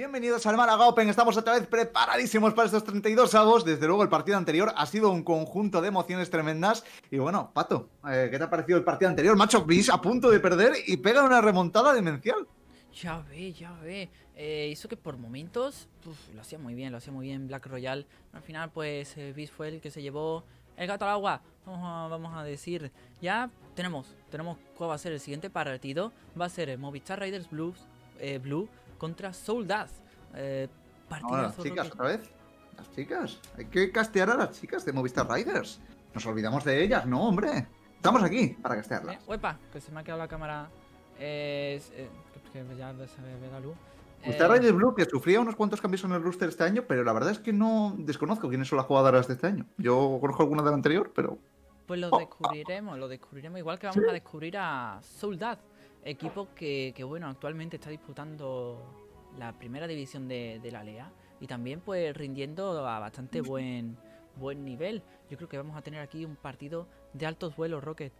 Bienvenidos al Málaga Open, estamos otra vez preparadísimos para estos 32 avos. Desde luego, el partido anterior ha sido un conjunto de emociones tremendas. Y bueno, Pato, eh, ¿qué te ha parecido el partido anterior? Macho Bis a punto de perder y pega una remontada demencial. Ya ve, ya ve. Eh, hizo que por momentos lo hacía muy bien, lo hacía muy bien Black Royal. Al final, pues Bis eh, fue el que se llevó el gato al agua. Vamos a, decir, ya tenemos, tenemos cuál va a ser el siguiente partido. Va a ser Movistar Raiders Blues, Blue contra soldad Eh, Ahora, las chicas, otra vez. Las chicas. Hay que castear a las chicas de Movistar Riders. Nos olvidamos de ellas, no, hombre. Estamos aquí para castearlas. Eh, que se me ha quedado la cámara. Es, que Riders Blue, que sufría unos cuantos cambios en el roster este año, pero la verdad es que no desconozco quiénes son las jugadoras de este año. Yo conozco alguna la anterior, pero. Pues lo oh. descubriremos, lo descubriremos. Igual que vamos a descubrir a Soldad, Equipo que, bueno, actualmente está disputando la primera división de, la LEA y también pues rindiendo a bastante buen, buen nivel. Yo creo que vamos a tener aquí un partido de altos vuelos, Rocket.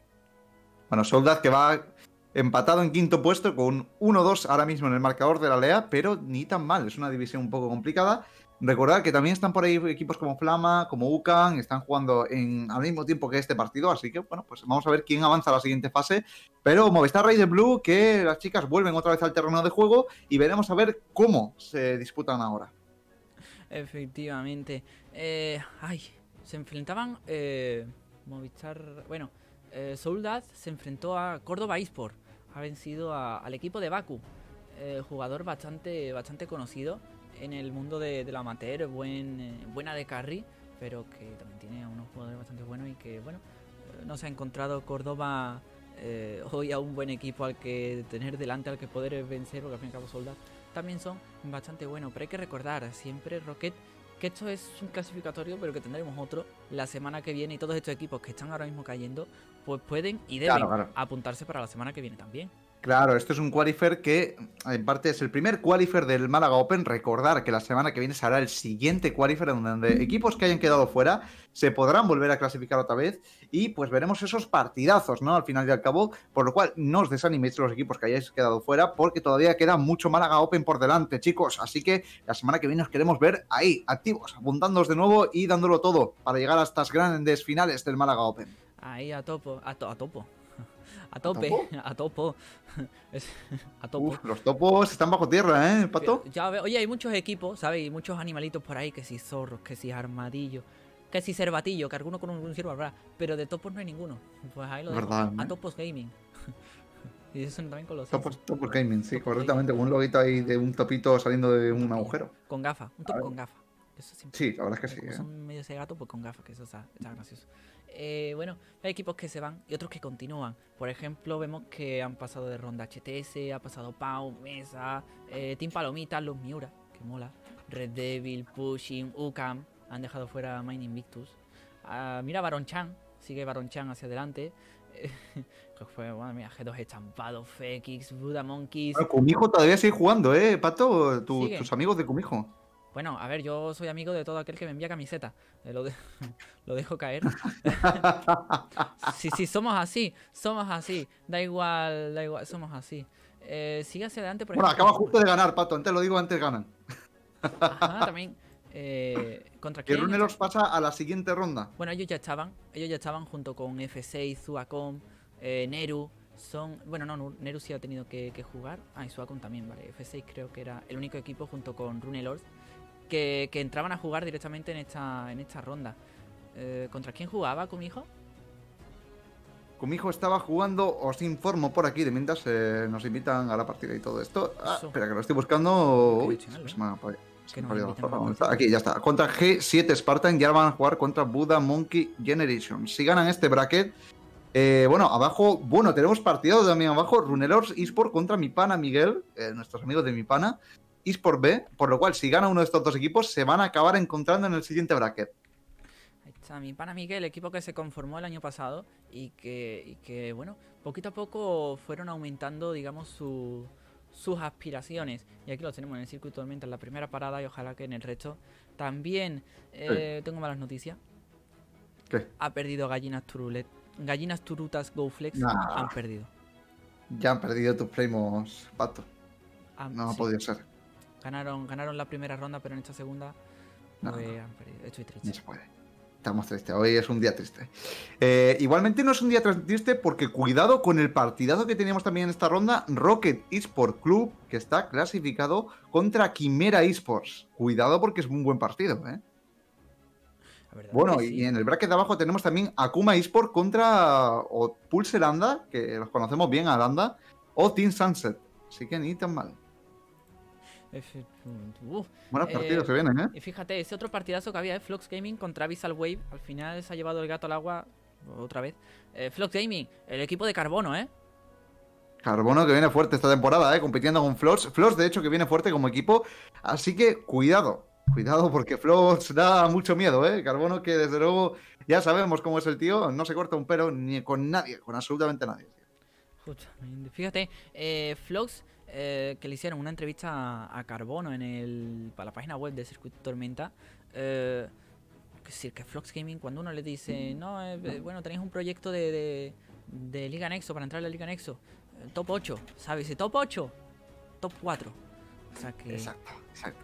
Bueno, Soldad que va empatado en quinto puesto con 1-2 ahora mismo en el marcador de la LEA, pero ni tan mal, es una división un poco complicada. Recordad que también están por ahí equipos como Flama, como UCAN, están jugando en, al mismo tiempo que este partido, así que bueno, pues vamos a ver quién avanza a la siguiente fase. Pero Movistar rey de Blue, que las chicas vuelven otra vez al terreno de juego y veremos a ver cómo se disputan ahora. Efectivamente. Eh, ay, se enfrentaban eh, Movistar. Bueno, eh, se enfrentó a Córdoba Esport. Ha vencido al equipo de Baku, eh, jugador bastante, bastante conocido en el mundo de, la amateur, buen, eh, buena de carry, pero que también tiene a unos jugadores bastante buenos y que, bueno, eh, no se ha encontrado Córdoba eh, hoy a un buen equipo al que tener delante, al que poder vencer, porque al fin y al cabo Soldad también son bastante buenos. Pero hay que recordar siempre, Rocket, que esto es un clasificatorio, pero que tendremos otro la semana que viene y todos estos equipos que están ahora mismo cayendo, pues pueden y deben apuntarse para la semana que viene también. Claro, esto es un qualifier que en parte es el primer qualifier del Málaga Open. Recordar que la semana que viene será el siguiente qualifier donde equipos que hayan quedado fuera se podrán volver a clasificar otra vez y pues veremos esos partidazos, ¿no? Al final y al cabo, por lo cual no os desaniméis los equipos que hayáis quedado fuera porque todavía queda mucho Málaga Open por delante, chicos. Así que la semana que viene os queremos ver ahí, activos, apuntándoos de nuevo y dándolo todo para llegar a estas grandes finales del Málaga Open. Ahí a topo, a topo. A tope, a topo. a topo. Uf, los topos están bajo tierra, ¿eh, pato? Ya, oye, hay muchos equipos, ¿sabes? Y muchos animalitos por ahí, que si zorros, que si armadillos, que si cervatillo, que alguno con un ciervo habrá. Pero de topos no hay ninguno. Pues ahí lo dejo. A topos gaming. y eso también con los topos, topos gaming, sí, correctamente. con Un loguito ahí de un topito saliendo de un, agujero. Con gafa, un topo con gafa. Eso sí, la verdad es que sí. Es un ¿eh? medio ese gato, pues con gafas, que eso está gracioso. Eh, bueno, hay equipos que se van y otros que continúan. Por ejemplo, vemos que han pasado de ronda HTS, ha pasado Pau, Mesa, eh, Team Palomita, los Miura, que mola, Red Devil, Pushing, UCAM, han dejado fuera a Mine Invictus. Ah, mira Baron Chan, sigue Baron Chan hacia adelante. fue, mira, G2 estampado, Fekix, Buda Monkeys. Bueno, todavía sigue jugando, ¿eh, Pato? tus amigos de Kumijo. Bueno, a ver, yo soy amigo de todo aquel que me envía camiseta. Eh, lo, lo, dejo caer. sí, sí, somos así. Somos así. Da igual, da igual, somos así. Eh, sigue hacia adelante, por ejemplo. Bueno, acaba justo de ganar, Pato. Antes lo digo, antes ganan. Ajá, también. Eh, ¿Contra quién? pasa a la siguiente ronda. Bueno, ellos ya estaban. Ellos ya estaban junto con F6, Zuacom, eh, Neru. Son. Bueno, no, Neru sí ha tenido que, jugar. Ah, y Zuacom también, vale. F6 creo que era el único equipo junto con Runelord que, entraban a jugar directamente en esta, en esta ronda. Eh, ¿Contra quién jugaba Kumijo? Kumijo estaba jugando, os informo por aquí, de mientras eh, nos invitan a la partida y todo esto. Ah, espera, que lo estoy buscando. aquí ya está. Contra G7 Spartan ya van a jugar contra Buda Monkey Generation. Si ganan este bracket, eh, bueno, abajo, bueno, tenemos partidos también abajo, Runelors eSport contra mi pana Miguel, nuestros amigos de mi pana y por B, por lo cual si gana uno de estos dos equipos se van a acabar encontrando en el siguiente bracket. Ahí está, mi pana Miguel, el equipo que se conformó el año pasado y que, bueno, poquito a poco fueron aumentando, digamos, su, sus aspiraciones. Y aquí lo tenemos en el circuito mientras en la primera parada y ojalá que en el resto también. Eh, tengo malas noticias. ¿Qué? Ha perdido gallinas turulet. Gallinas turutas GoFlex han perdido. Ya han perdido tus primos, Pato. Ah, no ha podido ser. Ganaron, ganaron la primera ronda, pero en esta segunda no, pues, triste. se puede. Estamos tristes, hoy es un día triste. Eh, igualmente no es un día triste porque cuidado con el partidazo que teníamos también en esta ronda, Rocket Esports Club, que está clasificado contra Quimera Esports. Cuidado porque es un buen partido, ¿eh? Bueno, y en el bracket de abajo tenemos también Akuma Esports contra o Pulse Landa, que los conocemos bien a Landa, o Team Sunset. Así que ni tan mal. Buenas eh, partidos que vienen, ¿eh? Y fíjate, ese otro partidazo que había, de Flux Gaming contra Visual Wave. Al final se ha llevado el gato al agua otra vez. Eh, Flox Gaming, el equipo de Carbono, ¿eh? Carbono que viene fuerte esta temporada, ¿eh? Compitiendo con Flox. Flox, de hecho, que viene fuerte como equipo. Así que cuidado. Cuidado porque Flox da mucho miedo, ¿eh? Carbono que desde luego ya sabemos cómo es el tío. No se corta un pero ni con nadie, con absolutamente nadie. Fíjate, eh, Flox eh, que le hicieron una entrevista a, Carbono en el, para la página web de Circuito Tormenta. Eh, es decir, que Flox Gaming, cuando uno le dice, no, eh, eh, bueno, tenéis un proyecto de, Liga Nexo para entrar a la Liga Nexo, top 8, ¿sabes? top 8, top 4. O sea que. Exacto, exacto.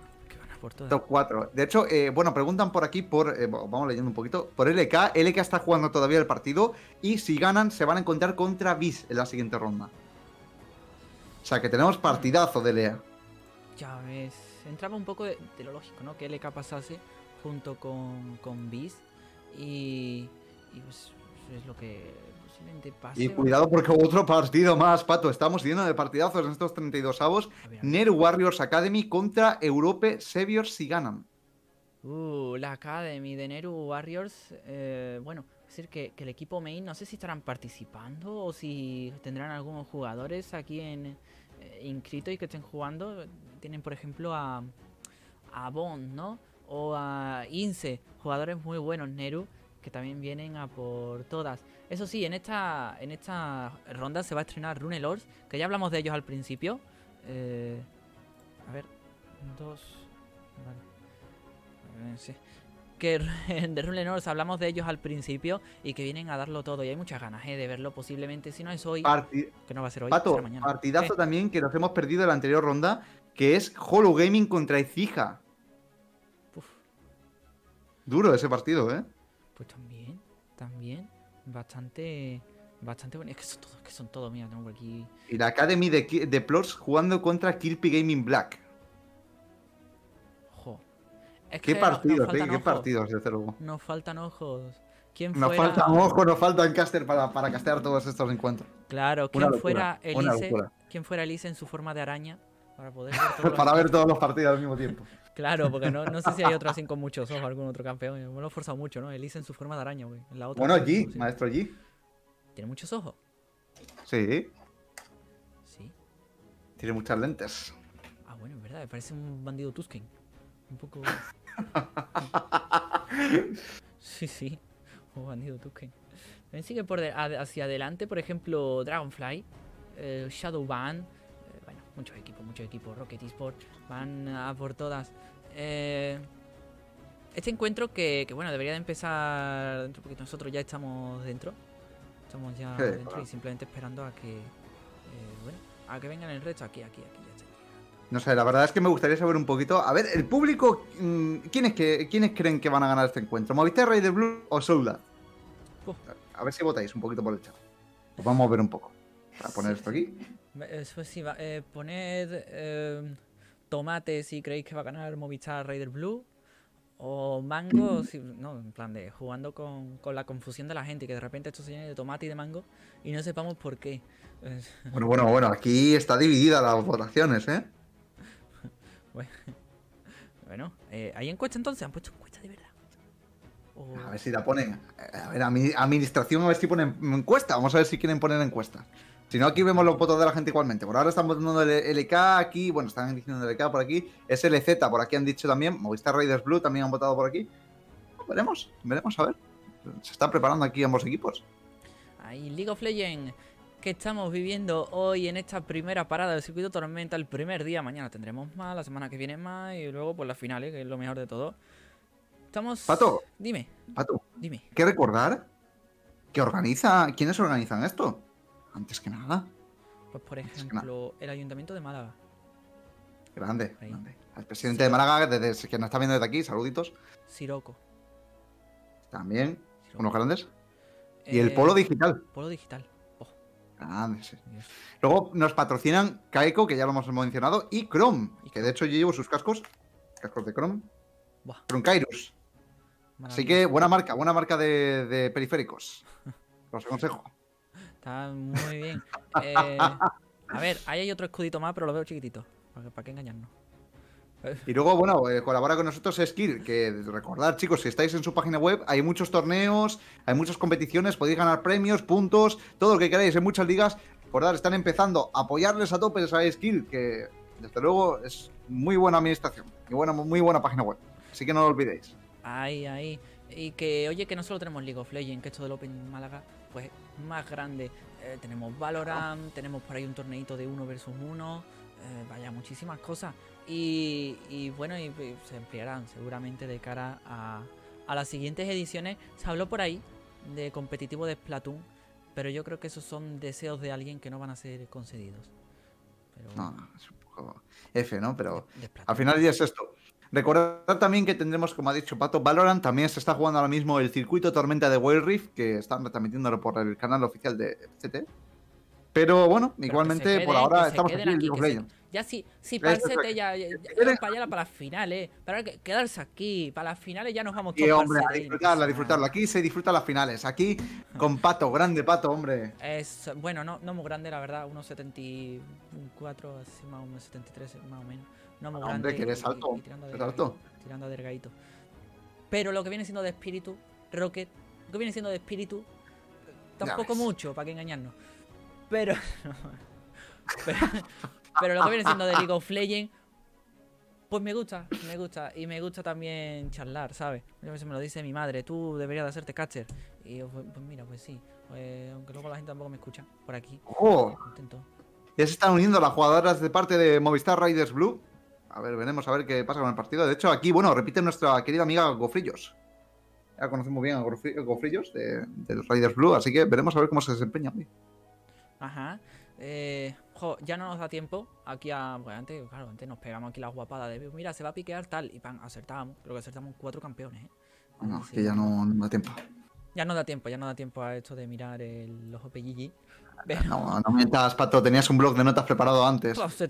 Top 4. De hecho, bueno, preguntan por aquí, por vamos leyendo un poquito, por LK. LK está jugando todavía el partido y si ganan se van a encontrar contra Bis en la siguiente ronda. O sea que tenemos partidazo de Lea. Ya ves, entraba un poco de, lo lógico, ¿no? Que LK pasase junto con, con Beast y, y pues, pues es lo que posiblemente pase. Y cuidado porque otro partido más, Pato. Estamos llenos de partidazos en estos 32 avos. Neru Warriors Academy contra Europe Seviors si ganan. Uh, la Academy de Neru Warriors, eh, bueno, es decir, que, el equipo main, no sé si estarán participando o si tendrán algunos jugadores aquí en, eh, inscritos y que estén jugando, tienen por ejemplo a, a Bond, ¿no? O a Ince, jugadores muy buenos, Neru, que también vienen a por todas. Eso sí, en esta, en esta ronda se va a estrenar Rune Lords, que ya hablamos de ellos al principio. Eh, a ver, dos... Eh, que de Rune North hablamos de ellos al principio y que vienen a darlo todo. Y hay muchas ganas eh, de verlo posiblemente, si no es hoy, que no va a ser hoy, mañana. Partidazo también que nos hemos perdido en la anterior ronda, que es Hollow Gaming contra Ecija. Duro ese partido, ¿eh? Pues también, también. Bastante. Bastante bueno. Es que son todos, que son todos, tengo aquí. Y la Academy de, de Plors jugando contra Kirpy Gaming Black. ¿Qué partidos, ¿Qué partidos, Nos faltan ojos. nos faltan ojos, nos faltan caster para, para castear todos estos encuentros. Claro, ¿quién fuera, Elise, fuera Elise en su forma de araña? Para poder ver todos, para ver todos los partidos al mismo tiempo. Claro, porque no, sé si hay otro así con muchos ojos, algún otro campeón. Me lo he forzado mucho, ¿no? Elise en su forma de araña, güey. bueno, G, maestro G. Tiene muchos ojos. Sí. Sí. Tiene muchas lentes. Ah, bueno, es verdad, me parece un bandido Tusken. Un poco. sí, sí. Oh, bandido qué También sigue por hacia adelante, por ejemplo, Dragonfly, eh, Shadow Shadowban. Eh, bueno, muchos equipos, muchos equipos. Rocket Esports, van a por todas. Eh, este encuentro que, bueno, debería de empezar dentro, porque nosotros ya estamos dentro. Estamos ya dentro y simplemente esperando a que, bueno, a que vengan el resto aquí, aquí, aquí. No sé, la verdad es que me gustaría saber un poquito. A ver, el público, mm, ¿quiénes, que, creen que van a ganar este encuentro? ¿Movistar Raider Blue o Souda? A ver si votáis un poquito por el chat. Os vamos a ver un poco. Para poner esto aquí. Eh, poned eh, tomate si creéis que va a ganar Movistar Raider Blue. O mango, si, no, en plan de jugando con, con, la confusión de la gente, que de repente esto se de tomate y de mango y no sepamos por qué. Bueno, bueno, bueno, aquí está dividida las votaciones, ¿eh? Bueno, ¿hay eh, encuesta entonces? ¿Han puesto encuesta de verdad? A oh. ver si la ponen. A ver, mi administración, a ver si ponen encuesta. Vamos a ver si quieren poner encuesta. Si no, aquí vemos los votos de la gente igualmente. Por ahora están votando el LK aquí. Bueno, están diciendo el LK por aquí. SLZ por aquí han dicho también. Movistar Raiders Blue también han votado por aquí. veremos, veremos, a ver. Se están preparando aquí ambos equipos. Ahí, League of Legends que estamos viviendo hoy en esta primera parada del circuito tormenta, el primer día, mañana tendremos más, la semana que viene más y luego por pues, las finales, que es lo mejor de todo. Estamos... Pato. Dime. Pato. Dime. ¿Qué recordar? ¿Qué organiza? ¿Quiénes organizan esto? Antes que nada. Pues por ejemplo, el Ayuntamiento de Málaga. Grande, grande. El presidente de Málaga, desde, que nos está viendo desde aquí, saluditos. Siroco. También, unos grandes. y el eh, Polo Digital. Polo Digital. Luego nos patrocinan Kaeko, que ya lo hemos mencionado, y Chrome, y que de hecho yo llevo sus cascos, cascos de Chrome, Chrome Kairos. Así que buena marca, buena marca de, periféricos. Los aconsejo. Está muy bien. Eh, a ver, ahí hay otro escudito más, pero lo veo chiquitito. ¿Para qué engañarnos? Y luego, bueno, eh, colabora con nosotros Skill, que recordad, chicos, si estáis en su página web, hay muchos torneos, hay muchas competiciones, podéis ganar premios, puntos, todo lo que queráis en muchas ligas. Recordad, están empezando, a apoyarles a tope a Skill, que desde luego es muy buena administración y bueno muy buena página web. Así que no lo olvidéis. Ahí, ahí. Y que, oye, que no solo tenemos League of Legends, que esto del Open Málaga, pues más grande. Eh, tenemos Valorant, ah. tenemos por ahí un torneito de uno versus uno eh, vaya, muchísimas cosas. Y, bueno, y, se emplearán seguramente de cara a, las siguientes ediciones. Se habló por ahí de competitivo de Splatoon, pero yo creo que esos son deseos de alguien que no van a ser concedidos. No, es un poco F, ¿no? Pero al final ya es esto. Recordad también que tendremos, como ha dicho Pato, Valorant. También se está jugando ahora mismo el circuito Tormenta de Wild Rift, que están transmitiéndolo por el canal oficial de CT. Pero bueno, igualmente por ahora estamos aquí, en League Legends. ya sí, sí, ya, ya, para allá para las finales, eh. para quedarse aquí, para las finales ya nos vamos todos. hombre, a disfrutarla, a disfrutarla. Aquí se disfrutan las finales, aquí con Pato, grande Pato, hombre. Es, bueno, no, no muy grande, la verdad, unos 74, así más o menos, 73 más o menos. No muy grande. Hombre, que eres alto, tirando, alto. tirando delgadito. Pero lo que viene siendo de espíritu, Rocket, lo que viene siendo de espíritu, tampoco mucho, para que engañarnos. Pero, pero, lo que viene siendo de League of Legends, pues me gusta, me gusta. Y me gusta también charlar, ¿sabes? A veces me lo dice mi madre, tú deberías de hacerte catcher. Y pues, pues, mira, pues sí. Pues, aunque luego la gente tampoco me escucha por aquí. ¡Oh! Ya se están uniendo las jugadoras de parte de Movistar Riders Blue. A ver, veremos a ver qué pasa con el partido. De hecho, aquí, bueno, repite nuestra querida amiga Gofrillos. Ya conocemos bien a Gofrillos de, Riders Blue, así que veremos a ver cómo se desempeña hoy. Ajá. Eh, ya no nos da tiempo aquí a... antes, claro, antes nos pegamos aquí la guapada de... Mira, se va a piquear tal. Y pan, acertamos Creo que acertamos cuatro campeones, ¿eh? No, es que ya no, no, da tiempo. Ya no da tiempo, ya no da tiempo a esto de mirar los OPGG. No, no mientas, Pato, tenías un blog de notas preparado antes. Pues,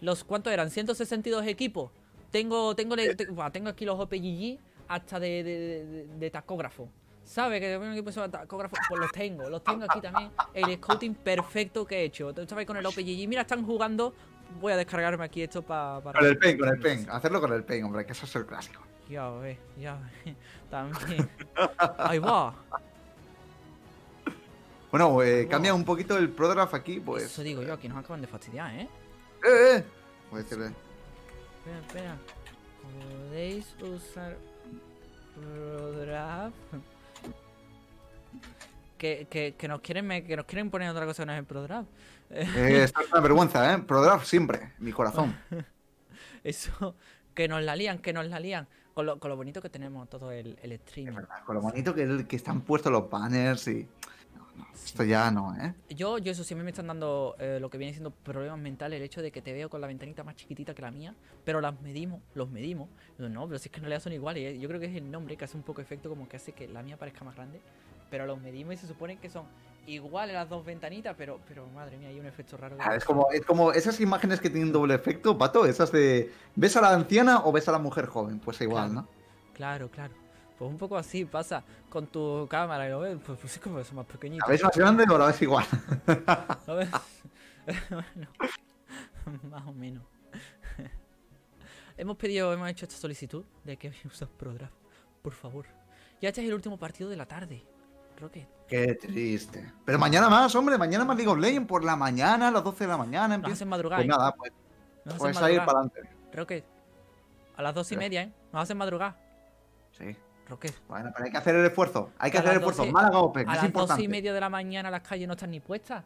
los, ¿Cuántos eran? ¿162 equipos? Tengo, tengo, tengo aquí los OPGG hasta de, de tacógrafo. ¿Sabes? Que un equipo Pues los tengo, los tengo aquí también. El scouting perfecto que he hecho. Entonces, con el OPGG. Mira, están jugando. Voy a descargarme aquí esto para. Con el pen, con el pen, Hacerlo con el pen, hombre, que eso es el clásico. Ya ve, ya ve, También. Ahí va. Bueno, eh, cambia un poquito el prodraft aquí, pues. Eso digo yo, aquí nos acaban de fastidiar, ¿eh? ¡Eh, eh! Voy a decirle. Espera, espera. ¿Podéis usar prodraft? que, que, que, nos quieren que nos quieren poner otra cosa en el ProDraft. es una vergüenza, ¿eh? ProDraft siempre, mi corazón. Eso, que nos la lían, que nos la lían. Con lo, bonito que tenemos todo el, el stream. con lo bonito que, que están puestos los banners y... esto ya no, ¿eh? Yo, yo eso siempre me están dando eh, lo que viene siendo problemas mentales, el hecho de que te veo con la ventanita más chiquitita que la mía, pero las medimos, los medimos. No, pero si es que en realidad son iguales. ¿eh? Yo creo que es el nombre que hace un poco efecto como que hace que la mía parezca más grande pero los medimos y se supone que son iguales las dos ventanitas, pero, pero madre mía, hay un efecto raro. Ah, es, como, es como esas imágenes que tienen doble efecto, pato, esas de ¿ves a la anciana o ves a la mujer joven? Pues igual, ¿no? Claro, claro. Pues un poco así pasa con tu cámara y lo ves, pues, pues es como eso, más pequeñito. ¿La ves más grande o la ves igual? bueno, más o menos. hemos pedido, hemos hecho esta solicitud de que usas ProDraft, por favor. Ya este es el último partido de la tarde. Rocket. Qué triste. Pero mañana más, hombre, mañana más League of por la mañana, a las 12 de la mañana. Empieza... Pues ¿eh? pues, Nos hacen Pues nada, pues. Nos para adelante. Rocket. A las 2 y media, ¿eh? Nos hacen madrugar. Sí. Rocket. Bueno, pero hay que hacer el esfuerzo. Hay que hacer el esfuerzo. Málaga Open, es A las 2 y media de la mañana las calles no están ni puestas.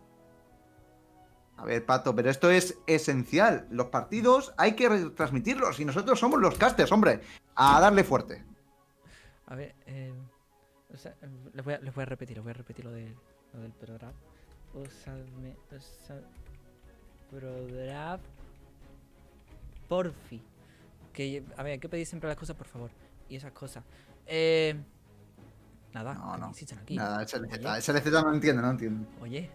A ver, Pato, pero esto es esencial. Los partidos hay que retransmitirlos y nosotros somos los casters, hombre. A darle fuerte. A ver, eh les voy a, les voy a repetir, voy a repetir lo, del programa. Usadme, usad... Prodrap. Porfi. Que, a ver, hay que pedir siempre las cosas, por favor. Y esas cosas. Eh, nada, no, no. aquí? Nada, esa receta, no entiendo, no entiendo. Oye.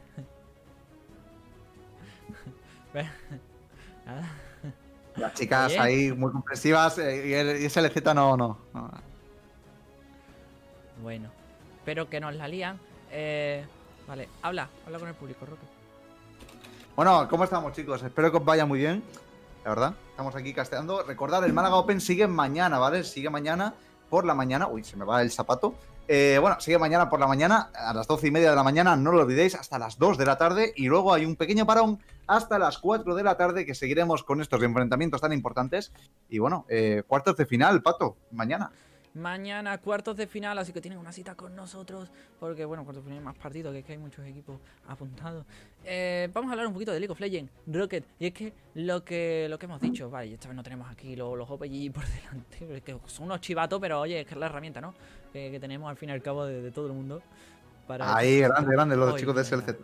nada. Las chicas ahí muy comprensivas eh, y esa receta no. no. Bueno, pero que nos la lían. Eh, vale, habla, habla con el público, Roque. Bueno, ¿cómo estamos, chicos? Espero que os vaya muy bien. La verdad, estamos aquí casteando. Recordad, el Málaga Open sigue mañana, ¿vale? Sigue mañana por la mañana. Uy, se me va el zapato. Eh, bueno, sigue mañana por la mañana, a las doce y media de la mañana, no lo olvidéis, hasta las 2 de la tarde. Y luego hay un pequeño parón hasta las 4 de la tarde que seguiremos con estos enfrentamientos tan importantes. Y bueno, eh, cuartos de final, Pato, mañana mañana cuartos de final, así que tienen una cita con nosotros, porque bueno, cuartos de final más partido, que es que hay muchos equipos apuntados. Eh, vamos a hablar un poquito de League of Legends, Rocket, y es que lo que, lo que hemos dicho, vale, esta vez no tenemos aquí los, OPG por delante, que son unos chivatos, pero oye, es que es la herramienta, ¿no? Eh, que, tenemos al fin y al cabo de, todo el mundo. Ahí, grande, grande, los chicos de SLZ.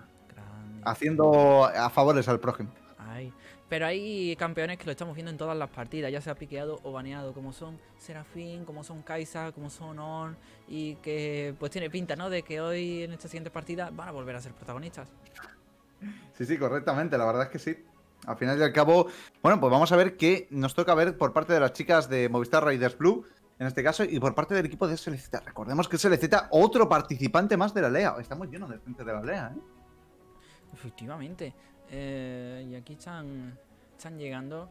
Haciendo a favores al prójimo. Pero hay campeones que lo estamos viendo en todas las partidas, ya sea piqueado o baneado, como son Serafín, como son Kaisa, como son On, y que pues tiene pinta, ¿no? De que hoy en esta siguiente partida van a volver a ser protagonistas. Sí, sí, correctamente, la verdad es que sí. Al final y al cabo, bueno, pues vamos a ver qué nos toca ver por parte de las chicas de Movistar Raiders Blue, en este caso, y por parte del equipo de SLZ. Recordemos que SLZ, otro participante más de la LEA. Estamos llenos de gente de la LEA, ¿eh? Efectivamente. Eh, y aquí están, están llegando.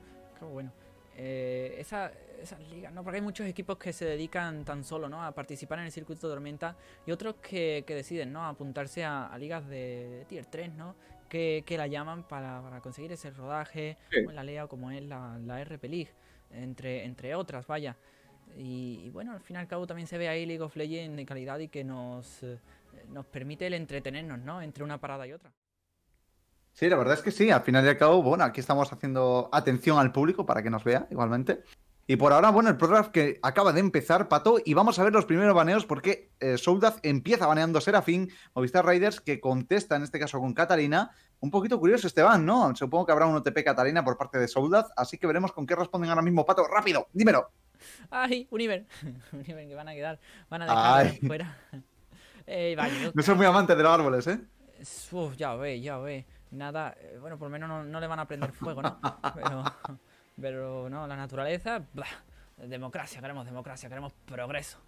bueno. esas eh, esa ligas, ¿no? Porque hay muchos equipos que se dedican tan solo, ¿no? A participar en el circuito de tormenta y otros que, que deciden, ¿no? Apuntarse a, ligas de, tier 3, ¿no? Que, que la llaman para, conseguir ese rodaje, como la LEA, como es la, la RP League, entre, entre otras, vaya. Y, bueno, al fin y al cabo también se ve ahí League of Legends de calidad y que nos, eh, nos permite el entretenernos, ¿no? Entre una parada y otra. Sí, la verdad es que sí. Al final y al cabo, bueno, aquí estamos haciendo atención al público para que nos vea igualmente. Y por ahora, bueno, el programa que acaba de empezar, Pato, y vamos a ver los primeros baneos porque eh, empieza baneando Serafín, Movistar Raiders, que contesta en este caso con Catalina. Un poquito curioso este Esteban, ¿no? Supongo que habrá un OTP Catalina por parte de Soldaz, así que veremos con qué responden ahora mismo, Pato. ¡Rápido! ¡Dímelo! ¡Ay! Univer. Univer que van a quedar. Van a dejar fuera. Eh, no soy muy amante de los árboles, ¿eh? Uf, ya ve, ya ve nada, eh, bueno, por lo menos no, le van a prender fuego, ¿no? Pero, no, la naturaleza, democracia, queremos democracia, queremos progreso.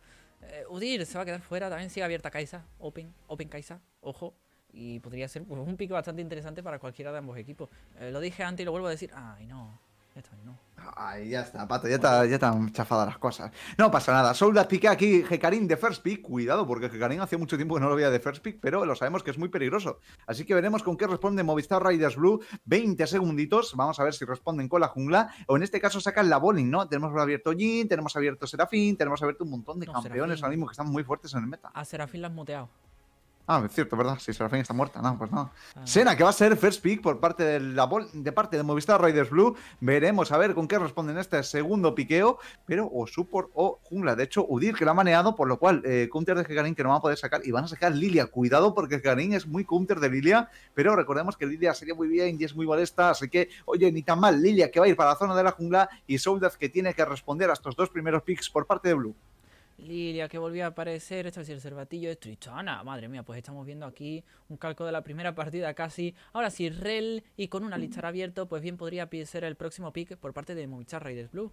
Eh, Udir se va a quedar fuera, también sigue abierta Kaisa, Open, Open Kaisa, ojo. Y podría ser pues, un pico bastante interesante para cualquiera de ambos equipos. Eh, lo dije antes y lo vuelvo a decir. Ay, no. Ya está, ya está, pato, ya están chafadas las cosas. No pasa nada. las piqué aquí, Hecarim de First Pick. Cuidado, porque Hecarim hace mucho tiempo que no lo veía de First Pick, pero lo sabemos que es muy peligroso. Así que veremos con qué responde Movistar Riders Blue. 20 segunditos. Vamos a ver si responden con la jungla. O en este caso sacan la bowling, ¿no? Tenemos abierto Jin, tenemos abierto Serafín, tenemos abierto un montón de campeones ahora mismo que están muy fuertes en el meta. A Serafín las muteado. Ah, es cierto, ¿verdad? Si Serafín está muerta, no, pues no. cena ah. Sena, que va a ser first pick por parte de, de parte de Movistar Raiders Blue. Veremos a ver con qué responden este segundo piqueo, pero o support o jungla. De hecho, Udir que la ha maneado, por lo cual eh, counter de Garin que no va a poder sacar y van a sacar Lilia. Cuidado porque Garin es muy counter de Lilia, pero recordemos que Lilia sería muy bien y es muy molesta, así que, oye, ni tan mal. Lilia que va a ir para la zona de la jungla y Soldaz que tiene que responder a estos dos primeros picks por parte de Blue. Lilia que volvió a aparecer, esta vez el cervatillo de Tristana. Madre mía, pues estamos viendo aquí un calco de la primera partida casi. Ahora sí, Rel y con una Alistar abierto, pues bien podría ser el próximo pick por parte de Movistar Raiders Blue.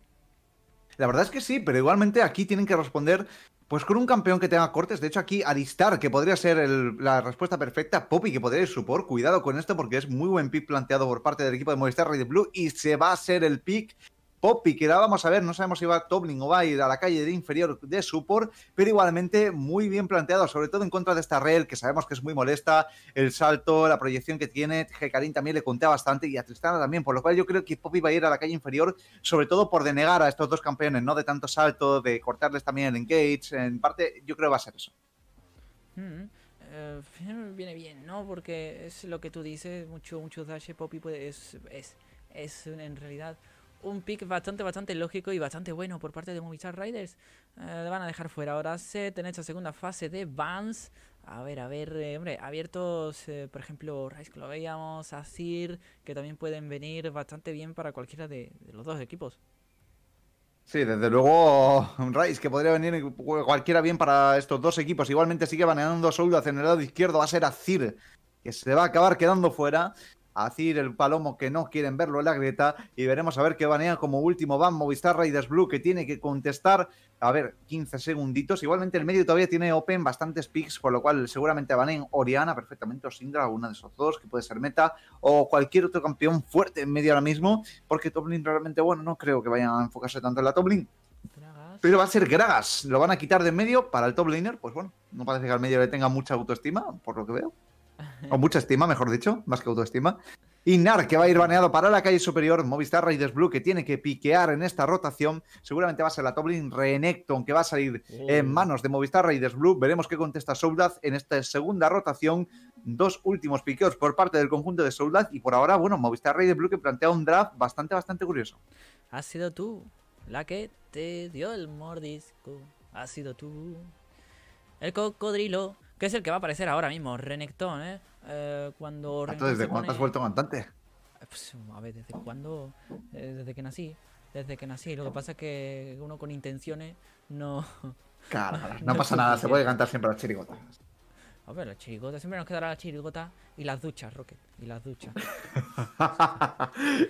La verdad es que sí, pero igualmente aquí tienen que responder pues con un campeón que tenga cortes, de hecho aquí Alistar, que podría ser la respuesta perfecta, Poppy, que podría ir support, cuidado con esto porque es muy buen pick planteado por parte del equipo de Movistar Raiders Blue y se va a ser el pick Poppy, que la vamos a ver, no sabemos si va Tobling o va a ir a la calle de inferior de support, pero igualmente muy bien planteado, sobre todo en contra de esta red, que sabemos que es muy molesta, el salto, la proyección que tiene, Karim también le conté bastante y a Tristana también, por lo cual yo creo que Poppy va a ir a la calle inferior, sobre todo por denegar a estos dos campeones, ¿no? De tanto salto, de cortarles también el engage, en parte yo creo que va a ser eso. Mm-hmm. Eh, viene bien, ¿no? Porque es lo que tú dices, mucho, mucho dash Poppy es, es en realidad un pick bastante, bastante lógico y bastante bueno por parte de Movistar Riders. Eh, van a dejar fuera ahora Set en esta segunda fase de Vans. A ver, a ver, eh, hombre, abiertos, eh, por ejemplo, Rice que lo veíamos, Azir, que también pueden venir bastante bien para cualquiera de, los dos equipos. Sí, desde luego, Rice, que podría venir cualquiera bien para estos dos equipos. Igualmente sigue baneando solo hacia el lado izquierdo, va a ser Azir, que se va a acabar quedando fuera a Cir el Palomo que no quieren verlo en la grieta y veremos a ver qué banea como último van Movistar Raiders Blue que tiene que contestar a ver 15 segunditos igualmente el medio todavía tiene open bastantes picks por lo cual seguramente baneen Oriana perfectamente o Sindra una de esos dos que puede ser meta o cualquier otro campeón fuerte en medio ahora mismo porque Toplin realmente bueno no creo que vayan a enfocarse tanto en la Toplin pero va a ser Gragas, lo van a quitar de medio para el top pues bueno, no parece que al medio le tenga mucha autoestima, por lo que veo o mucha estima, mejor dicho, más que autoestima. Y Nar, que va a ir baneado para la calle superior, Movistar Raiders Blue, que tiene que piquear en esta rotación. Seguramente va a ser la Toblin Renekton, que va a salir en mm. manos de Movistar Raiders Blue. Veremos qué contesta Soldaz en esta segunda rotación. Dos últimos piqueos por parte del conjunto de Soldaz. Y por ahora, bueno, Movistar Raiders Blue que plantea un draft bastante, bastante curioso. ha sido tú la que te dio el mordisco. ha sido tú. El cocodrilo que es el que va a aparecer ahora mismo, Renekton, ¿eh? eh cuando ah, ¿Desde cuándo has vuelto cantante? Eh, pues, a ver, ¿desde cuándo? Eh, desde que nací. Desde que nací. Lo que pasa es que uno con intenciones no... Claro, no, pasa nada, se puede cantar siempre las chirigotas. A ver, las chirigotas, siempre nos quedará la chirigota y las duchas, Roque y la ducha.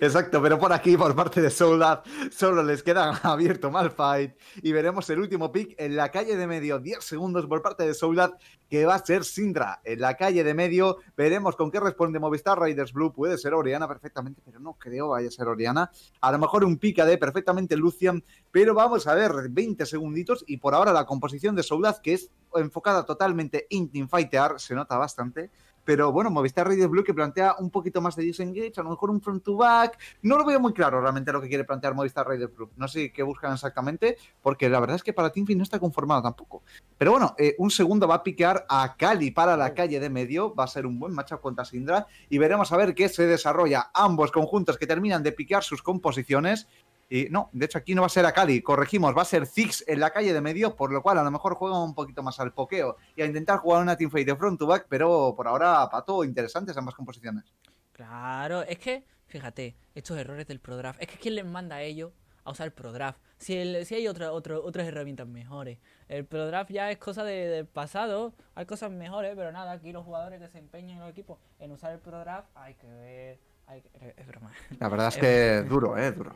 Exacto, pero por aquí, por parte de Soulad, solo les queda abierto Malfight y veremos el último pick en la calle de medio, 10 segundos por parte de Soulad, que va a ser Sindra. En la calle de medio veremos con qué responde Movistar Raiders Blue, puede ser Oriana perfectamente, pero no creo vaya a ser Oriana. A lo mejor un pica de perfectamente Lucian, pero vamos a ver 20 segunditos y por ahora la composición de Soulad, que es enfocada totalmente en Fighter, se nota bastante pero bueno, Movistar Radio Blue que plantea un poquito más de disengage, a lo mejor un front to back. No lo veo muy claro realmente lo que quiere plantear Movistar Radio Blue. No sé qué buscan exactamente, porque la verdad es que para Teamfit no está conformado tampoco. Pero bueno, eh, un segundo va a piquear a Cali para la calle de medio. Va a ser un buen matchup contra Sindra y veremos a ver qué se desarrolla. Ambos conjuntos que terminan de piquear sus composiciones. Y no, de hecho aquí no va a ser a Cali, corregimos, va a ser Zix en la calle de medio, por lo cual a lo mejor juega un poquito más al pokeo y a intentar jugar una teamfight de front to back, pero por ahora, Pato, interesantes ambas composiciones. Claro, es que, fíjate, estos errores del ProDraft, es que ¿quién les manda a ellos a usar el ProDraft? Si, si hay otra, otras herramientas mejores. El ProDraft ya es cosa de, del pasado, hay cosas mejores, pero nada, aquí los jugadores que se empeñan en los equipos en usar el ProDraft, hay que ver la verdad es que duro, eh, duro.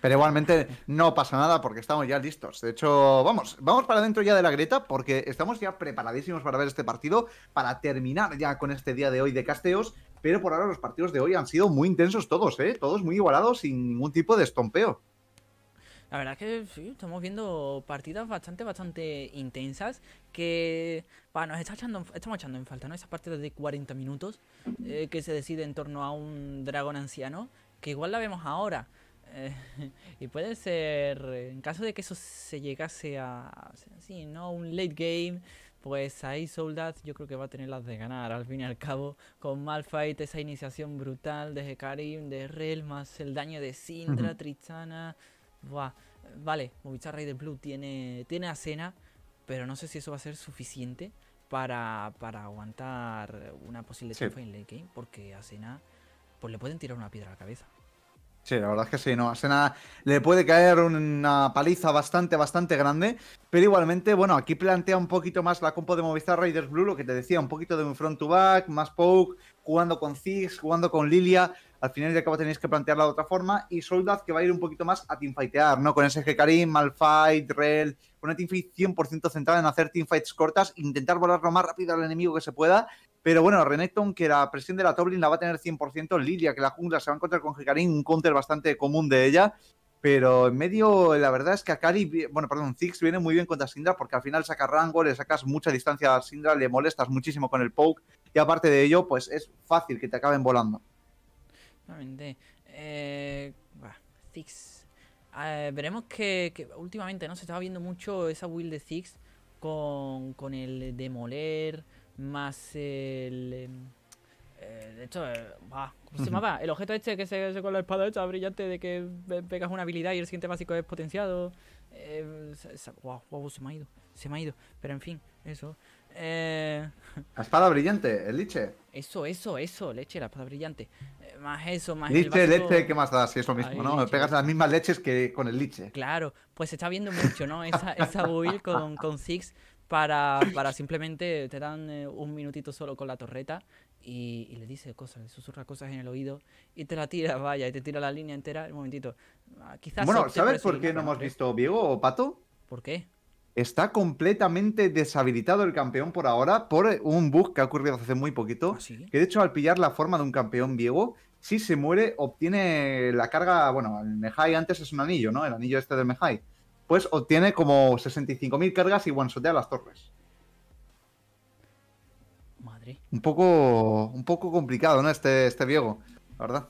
Pero igualmente no pasa nada porque estamos ya listos. De hecho, vamos, vamos para dentro ya de la grieta porque estamos ya preparadísimos para ver este partido, para terminar ya con este día de hoy de casteos. Pero por ahora los partidos de hoy han sido muy intensos todos, ¿eh? Todos muy igualados sin ningún tipo de estompeo. La verdad es que sí, estamos viendo partidas bastante, bastante intensas que bueno, nos está echando, estamos echando en falta, ¿no? Esas partidas de 40 minutos eh, que se decide en torno a un dragón anciano, que igual la vemos ahora. Eh, y puede ser, en caso de que eso se llegase a, sí, ¿no? Un late game, pues ahí Soldat yo creo que va a tener las de ganar, al fin y al cabo, con Malfight, esa iniciación brutal de Karim, de Rel, más el daño de Sindra, Tristana vale, Movistar Raiders Blue tiene, tiene a Cena, pero no sé si eso va a ser suficiente para, para aguantar una posible sí. en late game, porque a Cena pues le pueden tirar una piedra a la cabeza. Sí, la verdad es que sí, no, a Sena le puede caer una paliza bastante, bastante grande, pero igualmente, bueno, aquí plantea un poquito más la compo de Movistar Raiders Blue, lo que te decía, un poquito de un front to back, más poke, jugando con Ziggs, jugando con Lilia, al final de cabo tenéis que plantearla de otra forma. Y Soldad que va a ir un poquito más a teamfightear, ¿no? Con ese Karim, Malfight, Rel, una teamfight 100% centrada en hacer teamfights cortas, intentar volar lo más rápido al enemigo que se pueda. Pero bueno, Renekton, que la presión de la Toblin la va a tener 100%, Lilia, que la jungla se va a encontrar con Hekarim, un counter bastante común de ella. Pero en medio, la verdad es que Akari, bueno, perdón, Ziggs viene muy bien contra Sindra porque al final saca rango, le sacas mucha distancia a Sindra, le molestas muchísimo con el poke y aparte de ello, pues es fácil que te acaben volando. Eh, eh, veremos que, últimamente no se estaba viendo mucho esa build de Six con, el demoler más el... Em, eh, de hecho, ¿cómo se llamaba? El objeto este que se, hace con la espada está brillante de que pegas una habilidad y el siguiente básico es potenciado. wow, wow, se me ha ido, se me ha ido. Pero en fin, eso. Eh, la espada brillante, el liche. Eso, eso, eso, leche, la espada brillante. Eh, más eso, más Liche, leche, ¿qué más da? es lo mismo, ¿no? Pegas las mismas leches que con el liche. Claro, pues se está viendo mucho, ¿no? Esa, esa build con, con Six para, simplemente te dan eh, un minutito solo con la torreta y, le dice cosas, le susurra cosas en el oído y te la tira, vaya, y te tira la línea entera. Un momentito. Ah, bueno, ¿sabes por qué no hemos visto Viego o Pato? ¿Por qué? está completamente deshabilitado el campeón por ahora por un bug que ha ocurrido hace muy poquito. ¿Ah, que de hecho, al pillar la forma de un campeón viejo, si se muere, obtiene la carga. Bueno, el Mejai antes es un anillo, ¿no? El anillo este del Mejai. Pues obtiene como 65.000 cargas y guansotea las torres. Madre. Un poco, un poco complicado, ¿no? Este, este la verdad.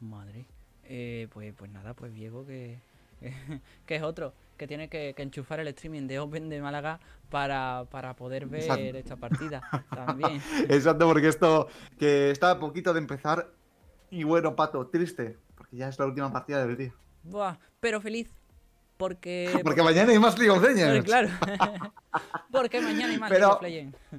Madre. Eh, pues, pues nada, pues viejo que, que es otro que tiene que, enchufar el streaming de Open de Málaga para, poder ver esta partida también. Exacto, porque esto que está a poquito de empezar y bueno, Pato, triste, porque ya es la última partida del día. Buah, pero feliz. Porque... porque... mañana hay más League Claro. porque mañana hay más Pero...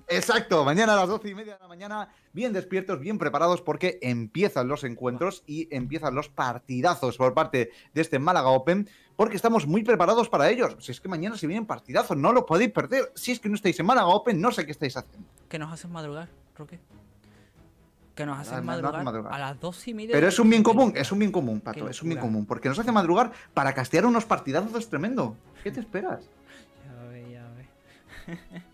Exacto, mañana a las doce y media de la mañana, bien despiertos, bien preparados, porque empiezan los encuentros y empiezan los partidazos por parte de este Málaga Open porque estamos muy preparados para ellos. Si es que mañana se vienen partidazos, no los podéis perder. Si es que no estáis en Málaga Open, no sé qué estáis haciendo. Que nos hacen madrugar, Roque. Que nos hacen ah, madrugar, a las dos y media. Pero es un bien común, es un bien común, Pato, es un bien común. Porque nos hace madrugar para castear unos partidazos tremendo. ¿Qué te esperas? ya ve, ya ve.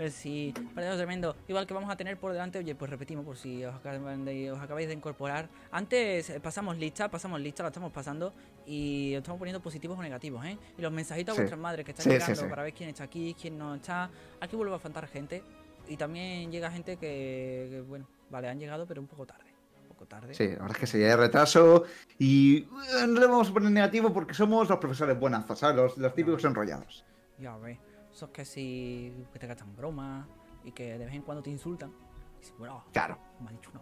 ...pues sí, tremendo. Igual que vamos a tener por delante, oye, pues repetimos por si os, acabáis de, os acabáis de incorporar. Antes eh, pasamos lista, pasamos lista, la estamos pasando y estamos poniendo positivos o negativos, ¿eh? Y los mensajitos a vuestras madres que están llegando para ver quién está aquí, quién no está. Aquí vuelve a faltar gente. Y también llega gente que, bueno, vale, han llegado, pero un poco tarde. Un poco tarde. Sí, ahora es que se llega de retraso y eh, no le vamos a poner negativo porque somos los profesores buenazos, ¿sabes? Los, típicos enrollados. Ya ves, esos que si que te gastan bromas y que de vez en cuando te insultan. Y bueno, claro. me ha dicho una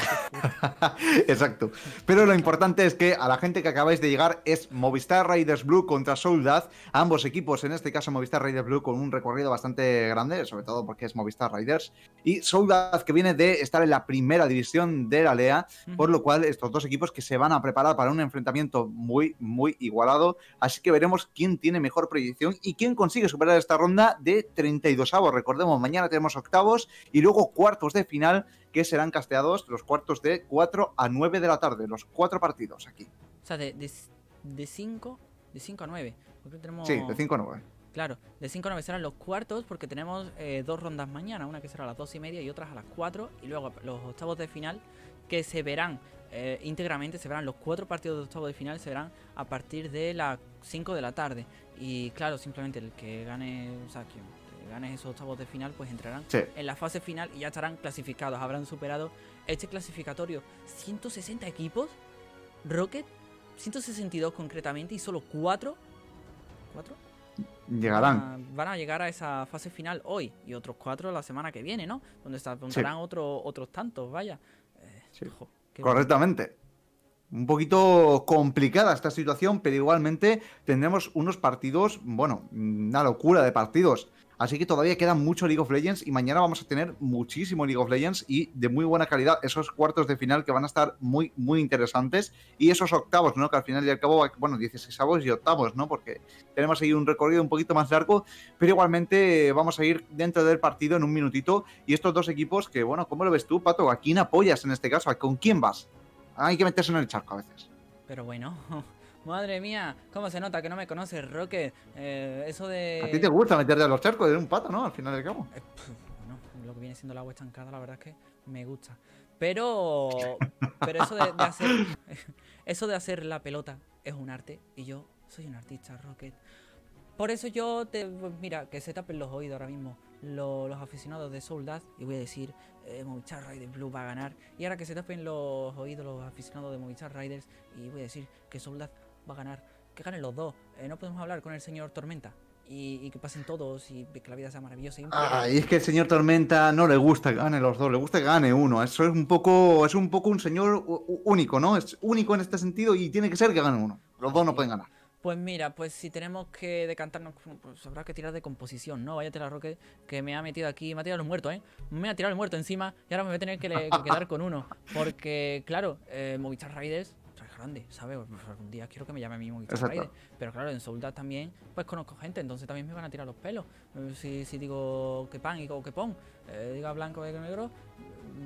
Exacto. Pero lo importante es que a la gente que acabáis de llegar es Movistar Riders Blue contra Soldad. Ambos equipos, en este caso Movistar Riders Blue, con un recorrido bastante grande, sobre todo porque es Movistar Riders Y Soldad, que viene de estar en la primera división de la LEA, por lo cual estos dos equipos que se van a preparar para un enfrentamiento muy, muy igualado. Así que veremos quién tiene mejor proyección y quién consigue superar esta ronda de 32 avos. Recordemos, mañana tenemos octavos y luego cuartos de final que serán casteados los cuartos de 4 a 9 de la tarde, los cuatro partidos aquí. O sea, de, 5 de 5 a 9. Sí, de 5 a 9. Claro, de 5 a 9 serán los cuartos porque tenemos eh, dos rondas mañana, una que será a las 2 y media y otras a las 4 y luego los octavos de final que se verán eh, íntegramente, se verán los cuatro partidos de octavos de final, se verán a partir de las 5 de la tarde y claro, simplemente el que gane, o sea, ganes esos octavos de final, pues entrarán en la fase final y ya estarán clasificados. Habrán superado este clasificatorio 160 equipos, Rocket 162 concretamente, y solo 4. ¿Cuatro? Llegarán. Ah, van a llegar a esa fase final hoy y otros cuatro la semana que viene, ¿no? Donde estarán apuntarán otros tantos, vaya. Eh, Correctamente. un poquito complicada esta situación, pero igualmente tendremos unos partidos, bueno, una locura de partidos. Así que todavía queda mucho League of Legends y mañana vamos a tener muchísimo League of Legends y de muy buena calidad esos cuartos de final que van a estar muy, muy interesantes y esos octavos, ¿no? Que al final y al cabo, bueno, 16 avos y octavos, ¿no? Porque tenemos ahí un recorrido un poquito más largo, pero igualmente vamos a ir dentro del partido en un minutito y estos dos equipos que, bueno, ¿cómo lo ves tú, Pato? ¿A quién apoyas en este caso? ¿Con quién vas? Hay que meterse en el charco a veces. Pero bueno, Madre mía, ¿cómo se nota que no me conoces, Rocket? Eh, eso de. ¿A ti te gusta meterte a los charcos de un pato, no? Al final del cabo. Eh, bueno, lo que viene siendo la agua estancada, la verdad es que me gusta. Pero. Pero eso de, hacer. eso de hacer la pelota es un arte y yo soy un artista, Rocket. Por eso yo te. Mira, que se tapen los oídos ahora mismo los aficionados de Soldad y voy a decir eh, Movistar Riders Blue va a ganar. Y ahora que se tapen los oídos los aficionados de Movistar Riders y voy a decir que Soldad va a ganar. Que ganen los dos. Eh, no podemos hablar con el señor Tormenta. Y, que pasen todos y que la vida sea maravillosa. Y es que el señor Tormenta no le gusta que gane los dos, le gusta que gane uno. Eso es un poco, es un poco un señor único, ¿no? Es único en este sentido y tiene que ser que gane uno. Los dos no pueden ganar. Pues mira, pues si tenemos que decantarnos, pues, pues habrá que tirar de composición, ¿no? Váyate la Roque, que me ha metido aquí, me ha tirado el muerto, ¿eh? Me ha tirado el muerto encima y ahora me voy a tener que, quedar con uno. Porque, claro, eh, Movistar Raiders grande, ¿sabes? Pues, pues, algún día quiero que me llame a mí Pero claro, en Soldad también, pues conozco gente, entonces también me van a tirar los pelos. Eh, si, digo que pan y que pon, eh, diga blanco negro,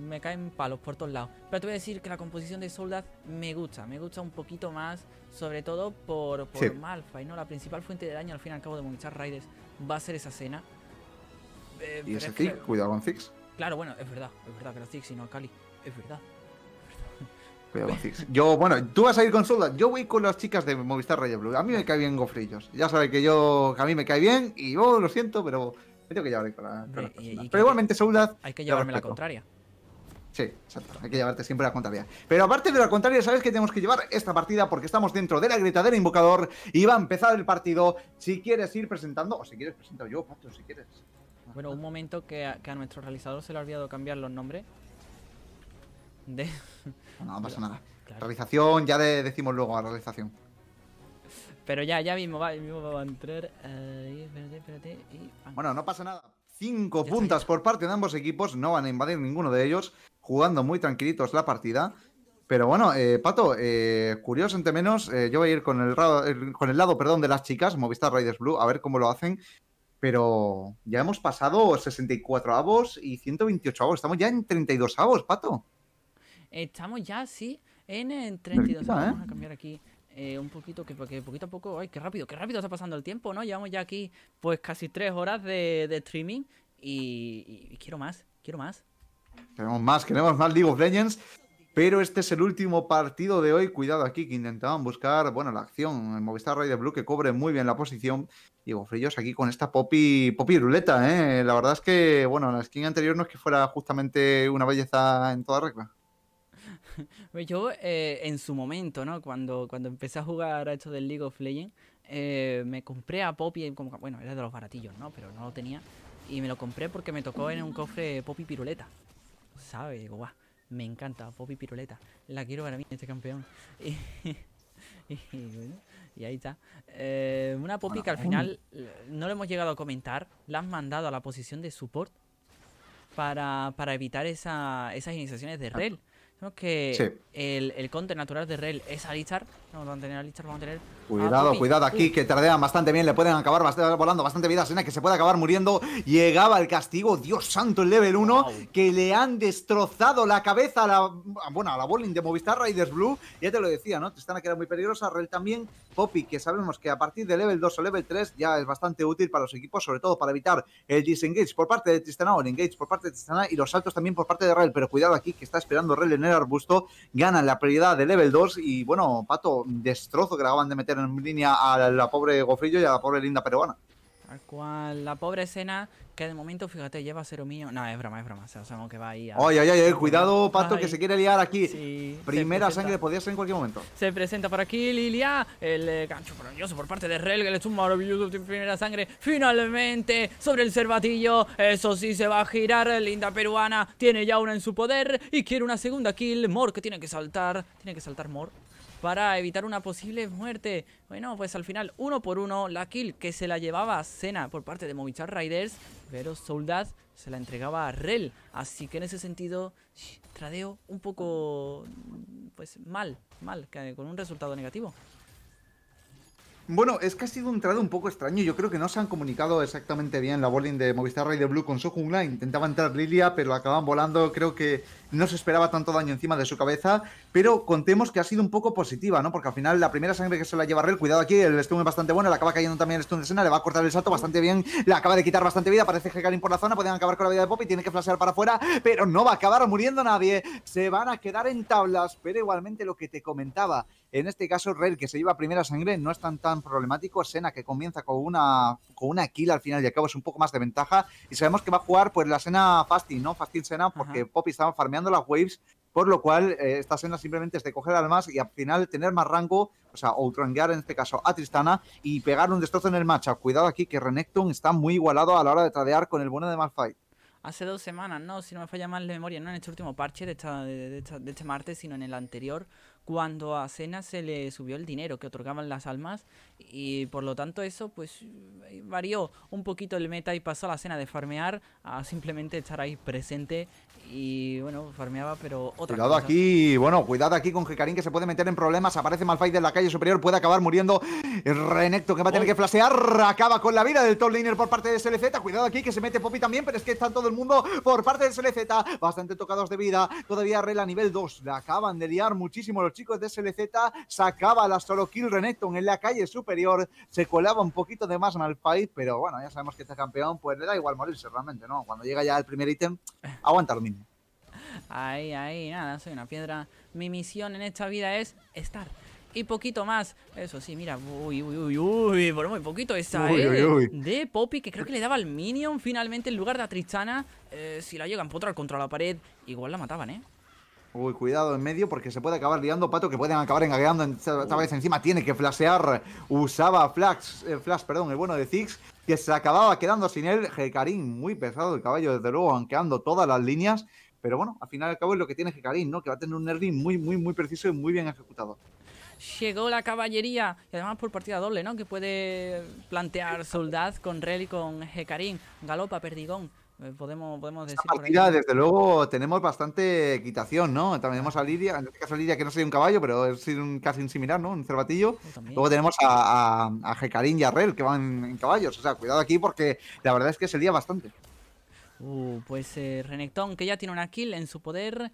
me caen palos por todos lados. Pero te voy a decir que la composición de Soldat me gusta, me gusta un poquito más, sobre todo por, por y ¿no? La principal fuente de daño al fin y al cabo de Movistar Raiders va a ser esa escena. Eh, y ese aquí cuidado con six Claro, bueno, es verdad, es verdad que era six y no cali es verdad. Yo, bueno, tú vas a ir con Soldat. Yo voy con las chicas de Movistar Rayo Blue. A mí me cae bien Gofrillos. Ya sabes que yo, a mí me cae bien y yo oh, lo siento, pero me tengo que llevar con, la, Pero igualmente Soldat. Hay que llevarme la contraria. Sí, exacto. Hay que llevarte siempre la contraria. Pero aparte de la contraria, sabes que tenemos que llevar esta partida porque estamos dentro de la grieta del invocador y va a empezar el partido. Si quieres ir presentando, o si quieres presentar yo, Pato, si quieres. Bueno, un momento que a, que a nuestro realizador se le ha olvidado cambiar los nombres. No, pasa nada. Realización, ya decimos luego a realización. Pero ya, ya mismo va, mismo a entrar. Eh, bueno, no pasa nada. Cinco puntas por parte de ambos equipos. No van a invadir ninguno de ellos. Jugando muy tranquilitos la partida. Pero bueno, eh, Pato, Curiosamente eh, curioso menos, yo voy a ir con el, con el lado perdón, de las chicas, Movistar Raiders Blue, a ver cómo lo hacen. Pero ya hemos pasado 64 avos y 128 avos. Estamos ya en 32 avos, Pato. Estamos ya, sí, en, 32. Eh, Vamos ¿eh? a cambiar aquí eh, un poquito, que porque poquito a poco, ay, qué rápido, qué rápido está pasando el tiempo, ¿no? Llevamos ya aquí pues casi tres horas de, streaming y, quiero más, quiero más. Queremos más, queremos más League of Legends, pero este es el último partido de hoy. Cuidado aquí, que intentaban buscar, bueno, la acción, el Movistar Raider Blue que cobre muy bien la posición. Y Frillos aquí con esta popi, Poppy ruleta, ¿eh? La verdad es que, bueno, la skin anterior no es que fuera justamente una belleza en toda regla. Yo eh, en su momento, ¿no? Cuando, cuando empecé a jugar a esto del League of Legends, eh, me compré a Poppy, bueno, era de los baratillos, ¿no? Pero no lo tenía. Y me lo compré porque me tocó en un cofre Poppy Piruleta. ¿Sabes? me encanta Poppy Piruleta. La quiero para mí, este campeón. Y, ahí está. Eh, una Poppy que al final no lo hemos llegado a comentar. La han mandado a la posición de support para, evitar esas iniciaciones de rel. Que el, el conte natural de Rel es Alistar a Cuidado, cuidado aquí, que tardean bastante bien. Le pueden acabar bastante, volando bastante vida a que se puede acabar muriendo. Llegaba el castigo, Dios santo, el level 1, que le han destrozado la cabeza a la, bueno, a la bowling de Movistar Riders Blue. Ya te lo decía, ¿no? tristana están a muy peligrosa. Rel también, Poppy, que sabemos que a partir de level 2 o level 3 ya es bastante útil para los equipos, sobre todo para evitar el disengage por parte de Tristana o el engage por parte de Tristana y los saltos también por parte de Rel. Pero cuidado aquí, que está esperando Rel en el arbusto. gana la prioridad de level 2 y, bueno, Pato, destrozo que le acaban de meter en línea a la pobre Gofrillo y a la pobre linda peruana. Tal cual, la pobre escena que de momento, fíjate, lleva cero mío. No, es broma, es broma. O sea, sabemos que va ahí. A... Ay, ay, eh, cuidado, Pato, que se quiere liar aquí. Primera sangre, podría ser en cualquier momento. Se presenta por aquí Lilia, el eh, gancho maravilloso por parte de Rel, es un maravilloso primera sangre. Finalmente, sobre el cervatillo, eso sí se va a girar. Linda peruana tiene ya una en su poder y quiere una segunda kill. Mor que tiene que saltar, tiene que saltar Mor para evitar una posible muerte. Bueno, pues al final, uno por uno, la kill que se la llevaba a Cena por parte de Movistar Riders, pero Soldad se la entregaba a Rel. Así que en ese sentido, tradeo un poco, pues mal, mal, con un resultado negativo. Bueno, es que ha sido un trade un poco extraño. Yo creo que no se han comunicado exactamente bien la bowling de Movistar Riders Blue con su jungla. Intentaba entrar Lilia, pero acaban volando. Creo que no se esperaba tanto daño encima de su cabeza, pero contemos que ha sido un poco positiva, ¿no? Porque al final la primera sangre que se la lleva Rel, cuidado aquí, el stun es bastante bueno, le acaba cayendo también el stun de Sena, le va a cortar el salto bastante bien, le acaba de quitar bastante vida, parece que Karim por la zona, podían acabar con la vida de Poppy, tiene que flashear para afuera, pero no va a acabar muriendo nadie, se van a quedar en tablas, pero igualmente lo que te comentaba, en este caso, Rel, que se lleva primera sangre, no es tan, tan problemático. Sena, que comienza con una, con una kill al final y al cabo es un poco más de ventaja. Y sabemos que va a jugar pues la Sena Fasting, ¿no? Fasting Sena, porque Poppy estaba farmeando las waves, por lo cual eh, esta senda simplemente es de coger almas y al final tener más rango, o sea, outranguear en este caso a Tristana y pegar un destrozo en el matchup. Cuidado aquí que Renekton está muy igualado a la hora de tradear con el bueno de Malphite. Hace dos semanas, no, si no me falla mal la memoria, no en este último parche de, de este martes, sino en el anterior, cuando a Cena se le subió el dinero que otorgaban las almas y por lo tanto eso pues eh, varió un poquito el meta y pasó a la cena de farmear a simplemente estar ahí presente y bueno, farmeaba pero otra Cuidado aquí, bueno, cuidado aquí con Hecarim que se puede meter en problemas, aparece Malphite en la calle superior, puede acabar muriendo Renekton que va a tener que flasear, acaba con la vida del top laner por parte de SLZ, cuidado aquí que se mete Poppy también, pero es que está todo el mundo por parte de SLZ, bastante tocados de vida, todavía Rela nivel 2, la acaban de liar muchísimo los chicos de SLZ, sacaba la solo kill Renekton en la calle superior se colaba un poquito de más en el país, pero bueno, ya sabemos que este campeón pues le da igual morirse realmente, ¿no? Cuando llega ya el primer ítem, aguanta lo mismo. Ahí, ahí, nada, soy una piedra. Mi misión en esta vida es estar y poquito más. Eso sí, mira, uy, uy, uy, uy, por muy poquito esa eh, de Poppy, que creo que le daba al Minion finalmente en lugar de a Tristana. Eh, si la llegan a al contra la pared, igual la mataban, ¿eh? Uy, cuidado en medio porque se puede acabar liando, Pato, que pueden acabar engañando Esta vez encima tiene que flashear. Usaba flash, eh, flash, perdón, el bueno de Zix. que se acababa quedando sin él. Hecarim, muy pesado el caballo, desde luego, anqueando todas las líneas. Pero bueno, al final y al cabo es lo que tiene Hecarim, ¿no? Que va a tener un nerding muy, muy, muy preciso y muy bien ejecutado. Llegó la caballería, y además por partida doble, ¿no? Que puede plantear Soldad con Rel con Gekarín. Galopa, Perdigón, eh, podemos, podemos decir. desde luego, tenemos bastante equitación, ¿no? También tenemos a Lidia en este caso Lidia que no sería un caballo, pero es un, casi similar, ¿no? Un cerbatillo oh, Luego tenemos a, a, y a Rel, que van en caballos. O sea, cuidado aquí porque la verdad es que el día bastante. Uh, pues eh, Renekton, que ya tiene una kill en su poder.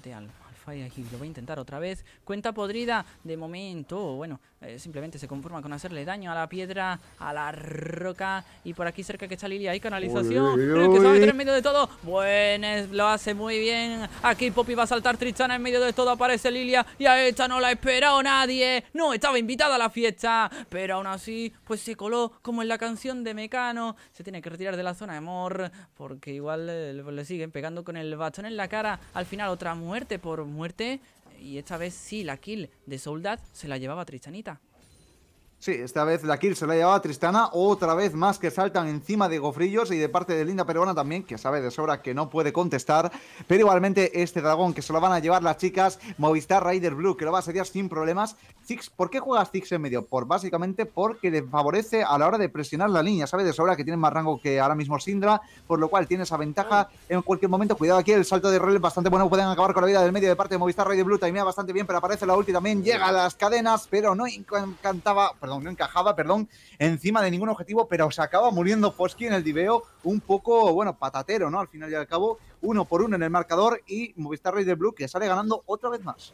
Fíjate, eh, al, lo voy a intentar otra vez. Cuenta podrida de momento. Bueno, eh, simplemente se conforma con hacerle daño a la piedra, a la roca. Y por aquí cerca que está Lilia hay canalización. Uy, que se en medio de todo. bueno lo hace muy bien. Aquí Poppy va a saltar Tristana en medio de todo. Aparece Lilia. Y a esta no la ha esperado nadie. No estaba invitada a la fiesta. Pero aún así, pues se coló como en la canción de Mecano. Se tiene que retirar de la zona de Mor. Porque igual le, eh, le siguen pegando con el bastón en la cara. Al final, otra muerte por muerte. Y esta vez sí, la kill de Soldad se la llevaba Tristanita. Sí, esta vez la kill se la llevaba Tristana, otra vez más que saltan encima de Gofrillos y de parte de Linda Peruana también, que sabe de sobra que no puede contestar, pero igualmente este dragón que se lo van a llevar las chicas, Movistar Rider Blue, que lo va a asediar sin problemas, Six, ¿por qué juega Six en medio? Por básicamente porque le favorece a la hora de presionar la línea, ¿sabes? de sobra que tiene más rango que ahora mismo Sindra, por lo cual tiene esa ventaja en cualquier momento. Cuidado aquí, el salto de es bastante bueno, pueden acabar con la vida del medio de parte de Movistar Raider Blue, timea bastante bien, pero aparece la ulti también, llega a las cadenas, pero no encantaba, perdón, no encajaba, perdón, encima de ningún objetivo, pero se acaba muriendo Fosky en el diveo, un poco, bueno, patatero, ¿no? Al final y al cabo, uno por uno en el marcador y Movistar Raider Blue que sale ganando otra vez más.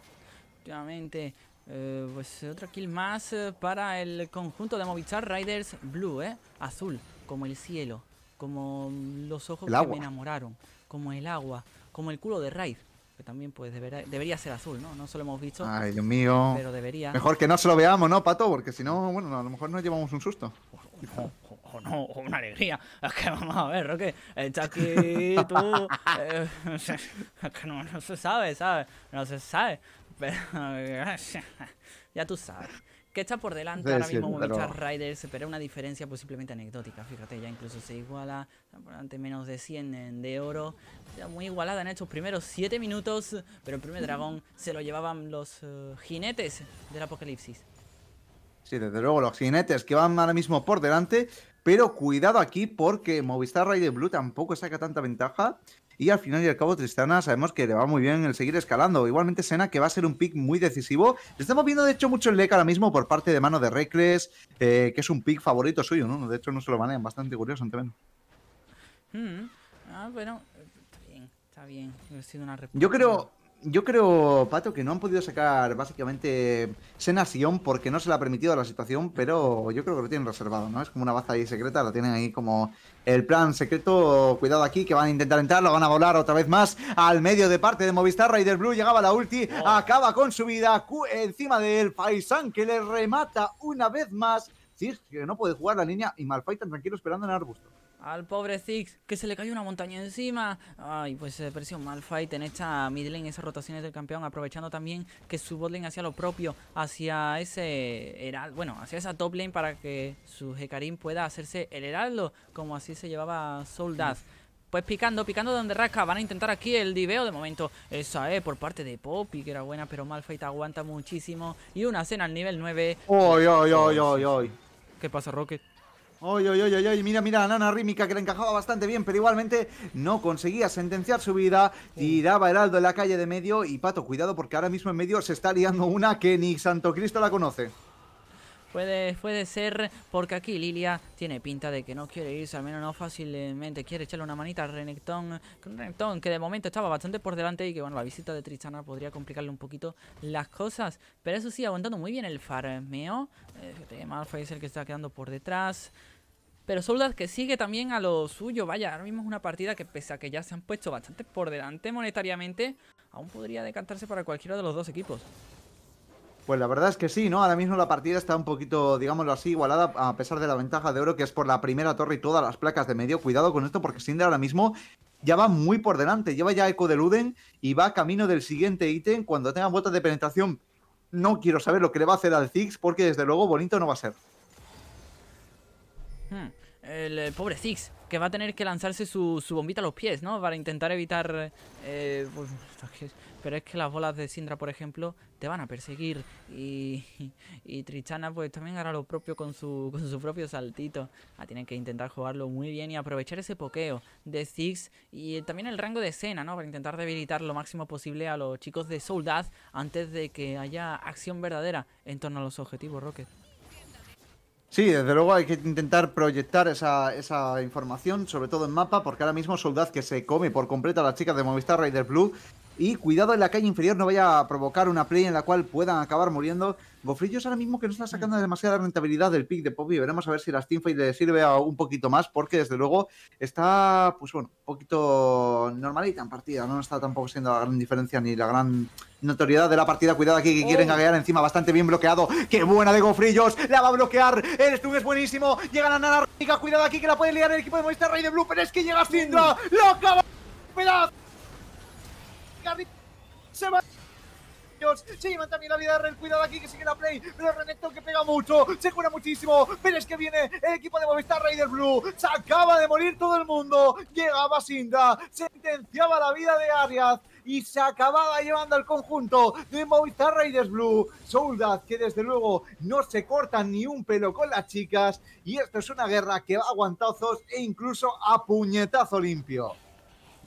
Eh, pues eh, otro kill más eh, para el conjunto de Movistar Riders Blue, ¿eh? Azul, como el cielo, como los ojos que me enamoraron, como el agua, como el culo de Raid, que también pues debería ser azul, ¿no? No se lo hemos visto. Ay, Dios mío. Pero debería. Mejor que no se lo veamos, ¿no, Pato? Porque si no, bueno, a lo mejor nos llevamos un susto. O, no, o una alegría. Es que vamos a ver, Roque, el Chucky, tú. que no, no se sabe, ¿sabes? No se sabe. Pero ya tú sabes. que está por delante ahora mismo Movistar pero... Riders? Pero una diferencia pues simplemente anecdótica. Fíjate, ya incluso se iguala. Por delante menos de 100 de oro. muy igualada en estos primeros 7 minutos. Pero el primer dragón se lo llevaban los eh, jinetes del apocalipsis. Sí, desde luego, los jinetes que van ahora mismo por delante. Pero cuidado aquí porque Movistar Rider Blue tampoco saca tanta ventaja. Y al final y al cabo, Tristana sabemos que le va muy bien el seguir escalando. Igualmente, Sena, que va a ser un pick muy decisivo. estamos viendo, de hecho, mucho el LEC ahora mismo por parte de mano de Recles. Eh, que es un pick favorito suyo, ¿no? De hecho, no se lo manejan. Bastante curiosamente. Hmm. Ah, bueno, está bien, está bien. Yo creo, yo creo, Pato, que no han podido sacar básicamente Senación porque no se le ha permitido la situación, pero yo creo que lo tienen reservado, ¿no? Es como una baza ahí secreta, la tienen ahí como el plan secreto. Cuidado aquí, que van a intentar entrar, lo van a volar otra vez más al medio de parte de Movistar. Raider Blue llegaba la ulti, oh. acaba con su vida encima del Faisan que le remata una vez más. Sí, que no puede jugar la línea y Malfai tranquilo esperando en el arbusto. Al pobre Six que se le cayó una montaña encima. Ay, pues se presión, un mal en esta mid lane, esas rotaciones del campeón. Aprovechando también que su bot lane hacía lo propio hacia ese heraldo. Bueno, hacia esa top lane para que su Hecarim pueda hacerse el heraldo. Como así se llevaba Soldat. Pues picando, picando donde rasca. Van a intentar aquí el diveo de momento. Esa es eh, por parte de Poppy, que era buena, pero Malfight aguanta muchísimo. Y una cena al nivel 9. ay, ay, ay, ay! ay ¿Qué pasa, Rocket? oye, oye, oy, mira, mira, la nana rímica que le encajaba bastante bien, pero igualmente no conseguía sentenciar su vida. Tiraba Heraldo en la calle de medio y Pato, cuidado porque ahora mismo en medio se está liando una que ni Santo Cristo la conoce. Puede, puede ser porque aquí Lilia tiene pinta de que no quiere irse, al menos no fácilmente. Quiere echarle una manita a Renekton, Renekton que de momento estaba bastante por delante y que bueno, la visita de Tristana podría complicarle un poquito las cosas. Pero eso sí, aguantando muy bien el farmeo. Eh, es el que está quedando por detrás. Pero Soldat que sigue también a lo suyo. Vaya, ahora mismo es una partida que pese a que ya se han puesto bastante por delante monetariamente, aún podría decantarse para cualquiera de los dos equipos. Pues la verdad es que sí, ¿no? Ahora mismo la partida está un poquito, digámoslo así, igualada a pesar de la ventaja de oro que es por la primera torre y todas las placas de medio. Cuidado con esto porque Cinder ahora mismo ya va muy por delante, lleva ya eco de Luden y va camino del siguiente ítem. Cuando tengan botas de penetración, no quiero saber lo que le va a hacer al Ziggs porque desde luego bonito no va a ser. Hmm. El, eh, pobre Six, que va a tener que lanzarse su, bombita a los pies, ¿no? Para intentar evitar... Eh, pues, pero es que las bolas de Sindra, por ejemplo, te van a perseguir. Y, y pues también hará lo propio con su, con su propio saltito. Ah, tienen que intentar jugarlo muy bien y aprovechar ese pokeo de Six. Y también el rango de escena, ¿no? Para intentar debilitar lo máximo posible a los chicos de Soldad antes de que haya acción verdadera en torno a los objetivos, Rocket. Sí, desde luego hay que intentar proyectar esa, esa información, sobre todo en mapa, porque ahora mismo Soldad, que se come por completo a las chicas de Movistar Rider Blue, y cuidado en la calle inferior, no vaya a provocar una play en la cual puedan acabar muriendo. Gofrillos ahora mismo que no está sacando mm. demasiada rentabilidad del pick de Poppy. Veremos a ver si la Steamfight le sirve un poquito más, porque desde luego está, pues bueno, un poquito normalita en partida. No está tampoco siendo la gran diferencia ni la gran notoriedad de la partida. Cuidado aquí que quieren gaguear oh. encima, bastante bien bloqueado. ¡Qué buena de Gofrillos! ¡La va a bloquear! ¡El Stun es buenísimo! Llega la nana cuidado aquí que la puede liar el equipo de Movistar Rey de Blue, pero es que llega Sindra. Mm. ¡Lo acaba! ¡Cuidado! se va. Se llevan también la vida de Rey, cuidado aquí que sigue la play, pero Renekton que pega mucho, se cura muchísimo, pero es que viene el equipo de Movistar Raider Blue, se acaba de morir todo el mundo, llegaba Sinda, sentenciaba la vida de Arias, y se acababa llevando al conjunto de Movistar Raiders Blue. Soldad que desde luego no se corta ni un pelo con las chicas y esto es una guerra que va a guantazos e incluso a puñetazo limpio.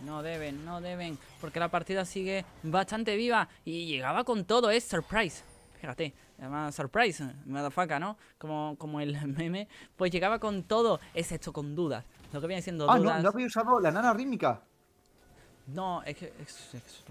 No deben, no deben, porque la partida sigue bastante viva y llegaba con todo, es surprise. Fíjate, además surprise, faca ¿no? Como, como el meme, pues llegaba con todo, Es esto con dudas. Lo que viene siendo ah, dudas. Ah, no, no había usado la nana rítmica. No, es que es, es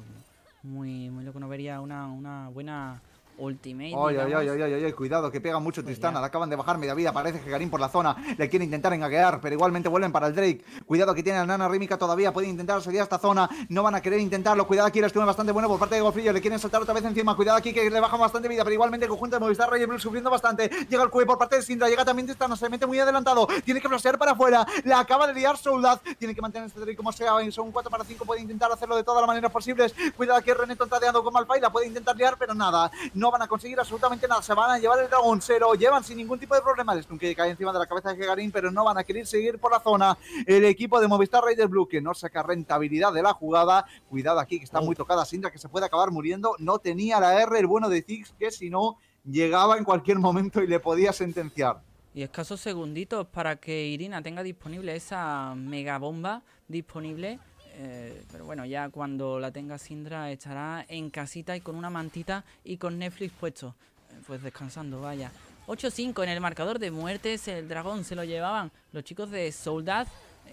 muy, muy loco, no vería una, una buena Ultimate. Oye, oye, oye, oye, cuidado, que pega mucho pues Tristana. La acaban de bajar media vida. Parece que Karim por la zona. Le quiere intentar engaguear, pero igualmente vuelven para el Drake. Cuidado que tiene la nana rímica todavía. Puede intentar salir a esta zona. No van a querer intentarlo. Cuidado aquí, el estuvo bastante bueno por parte de Gofrillo. Le quieren saltar otra vez encima. Cuidado aquí que le baja bastante vida, pero igualmente el conjunto de Movistar Royal Blue sufriendo bastante. Llega el QE por parte de Sindra. Llega también Tristana, se mete muy adelantado. Tiene que flashear para afuera. La acaba de liar Soldad. Tiene que mantener este Drake como sea. Son 4 para 5. Puede intentar hacerlo de todas las maneras posibles. Cuidado que René tontadeando con Malphite. La puede intentar liar, pero nada no van a conseguir absolutamente nada. Se van a llevar el dragón, cero. llevan sin ningún tipo de problema. El que cae encima de la cabeza de Gegarín, pero no van a querer seguir por la zona. El equipo de Movistar Raiders Blue que no saca rentabilidad de la jugada. Cuidado aquí, que está muy tocada Sindra, que se puede acabar muriendo. No tenía la R el bueno de Ziggs, que si no, llegaba en cualquier momento y le podía sentenciar. Y escasos segunditos para que Irina tenga disponible esa mega bomba disponible eh, pero bueno, ya cuando la tenga Sindra estará en casita y con una mantita y con Netflix puesto. Eh, pues descansando, vaya. 8-5 en el marcador de muertes. El dragón se lo llevaban los chicos de Soldad.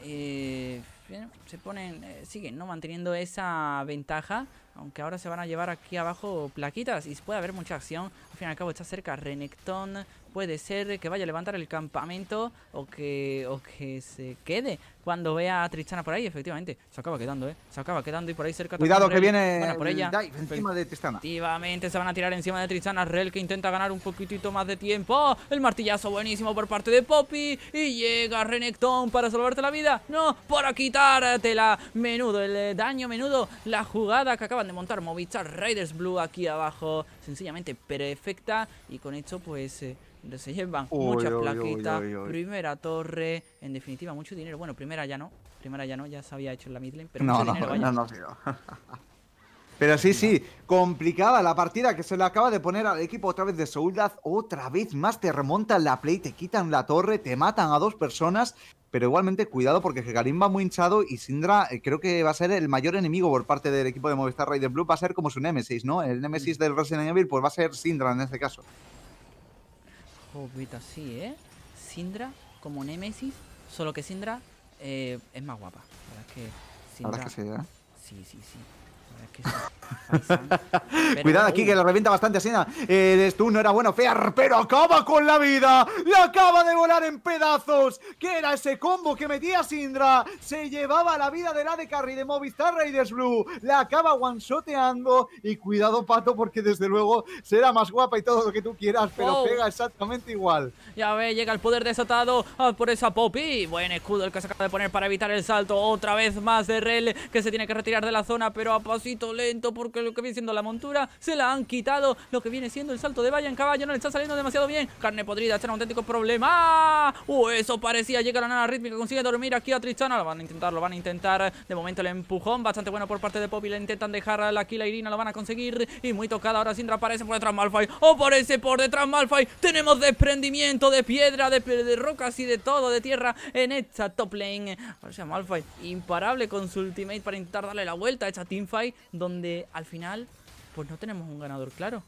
Eh, se ponen, siguen ¿no? manteniendo esa ventaja. Aunque ahora se van a llevar aquí abajo plaquitas y puede haber mucha acción. Al fin y al cabo está cerca Renekton. Puede ser que vaya a levantar el campamento o que, o que se quede cuando vea a Tristana por ahí, efectivamente. Se acaba quedando, ¿eh? Se acaba quedando y por ahí cerca... Cuidado que viene por ella. encima de Tristana. Efectivamente, se van a tirar encima de Tristana. Rel que intenta ganar un poquitito más de tiempo. El martillazo buenísimo por parte de Poppy. Y llega Renekton para salvarte la vida. No, para quitártela. Menudo el eh, daño, menudo la jugada que acaban de montar Movistar Raiders Blue aquí abajo. Sencillamente perfecta. Y con esto, pues... Eh, se llevan muchas plaquitas, primera torre, en definitiva mucho dinero. Bueno, primero primera ya no. Primera ya no, ya se había hecho en la mid pero no, no, no, Pero sí, sí, complicada la partida que se le acaba de poner al equipo otra vez de Soldaz. Otra vez más te remontan la play, te quitan la torre, te matan a dos personas. Pero igualmente, cuidado porque Hecarim va muy hinchado y Sindra eh, creo que va a ser el mayor enemigo por parte del equipo de Movistar Raider Blue. Va a ser como su némesis, ¿no? El némesis mm. del Resident Evil pues va a ser Sindra en este caso. sí, ¿eh? Sindra como Nemesis, solo que Sindra eh, es más guapa. La verdad es que. Sin la verdad que sí, ¿eh? Sí, sí, sí. Cuidado aquí, uh. que lo revienta bastante Sina. Eh, tú no era bueno, Fear, pero acaba con la vida. Le acaba de volar en pedazos. Que era ese combo que metía Sindra. Se llevaba la vida de la de Carry de Movistar Raiders Blue. La acaba one-shoteando. Y cuidado, Pato, porque desde luego será más guapa y todo lo que tú quieras, pero pega exactamente igual. Ya ve, llega el poder desatado ah, por esa Poppy. Buen escudo el que se acaba de poner para evitar el salto. Otra vez más de Rel, que se tiene que retirar de la zona, pero a lento porque lo que viene siendo la montura se la han quitado. Lo que viene siendo el salto de valla en caballo no le está saliendo demasiado bien. Carne podrida, este un auténtico problema. eso parecía. llegar a la nana rítmica, consigue dormir aquí a Tristana. Lo van a intentar, lo van a intentar. De momento el empujón bastante bueno por parte de Poppy. Le intentan dejar aquí la Irina, lo van a conseguir. Y muy tocada ahora Sindra aparece por detrás Malphite. Aparece por detrás Malphite. Tenemos desprendimiento de piedra, de, de rocas y de todo, de tierra en esta top lane. O sea, Malphite imparable con su ultimate para intentar darle la vuelta a esta teamfight donde al final pues no tenemos un ganador claro.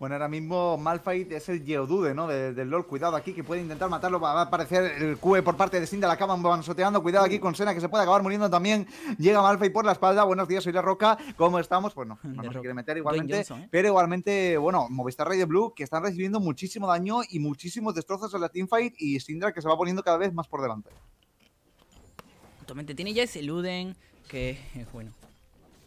Bueno, ahora mismo Malphite es el Geodude, ¿no? Del LOL. Cuidado aquí, que puede intentar matarlo. Va a aparecer el Q e por parte de sindra La acaban soteando. Cuidado aquí con Sena, que se puede acabar muriendo también. Llega Malphite por la espalda. Buenos días, soy La Roca. ¿Cómo estamos? Bueno, no, quiere meter igualmente. ¿eh? Pero igualmente, bueno, Movistar rey de Blue, que están recibiendo muchísimo daño y muchísimos destrozos en la teamfight. Y Sindra, que se va poniendo cada vez más por delante. Totalmente. Tiene ya ese Luden, que, eh, bueno,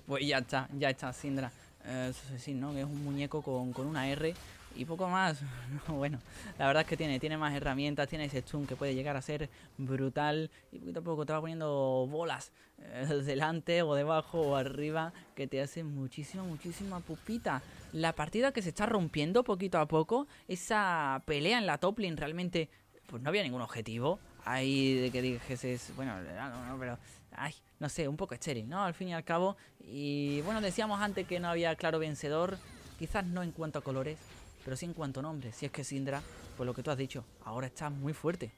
pues ya está, ya está, Sindra. Eh, sí, ¿no? Que es un muñeco con, una R y poco más. bueno, la verdad es que tiene, tiene más herramientas, tiene ese stun que puede llegar a ser brutal y poquito a poco te va poniendo bolas eh, delante o debajo o arriba que te hace muchísima, muchísima pupita. La partida que se está rompiendo poquito a poco, esa pelea en la top lane realmente, pues no había ningún objetivo. Ahí de que dices, bueno, no, no, pero ay, no sé, un poco estéril, ¿no? Al fin y al cabo. Y bueno, decíamos antes que no había claro vencedor. Quizás no en cuanto a colores, pero sí en cuanto a nombre. Si es que Sindra, pues lo que tú has dicho, ahora está muy fuerte.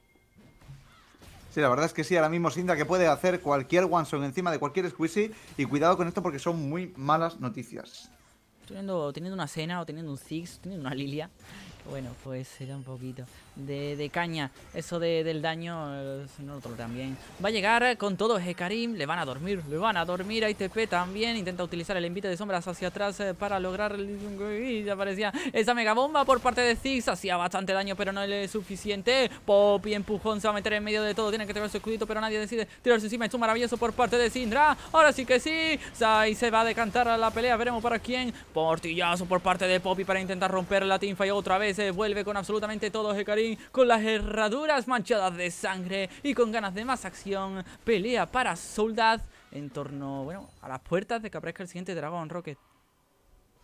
Sí, la verdad es que sí, ahora mismo Sindra que puede hacer cualquier one son encima de cualquier squishy. Y cuidado con esto porque son muy malas noticias. Teniendo, teniendo una cena o teniendo un Ziggs, teniendo una Lilia. Bueno, pues será un poquito de, caña. Eso del daño, eh, no otro también. Va a llegar con todo eh, Karim Le van a dormir, le van a dormir a ITP también. Intenta utilizar el envite de sombras hacia atrás eh, para lograr... El... Y aparecía esa mega bomba por parte de Ziggs. Hacía bastante daño, pero no es suficiente. Poppy empujón se va a meter en medio de todo. Tiene que tener su escudito, pero nadie decide tirarse encima. Es maravilloso por parte de Sindra. Ahora sí que sí. Ahí se va a decantar a la pelea. Veremos para quién. Portillazo por parte de Poppy para intentar romper la y otra vez. vuelve con absolutamente todo Hecarim con las herraduras manchadas de sangre y con ganas de más acción, pelea para soldad en torno, bueno, a las puertas de que aparezca el siguiente Dragon Rocket.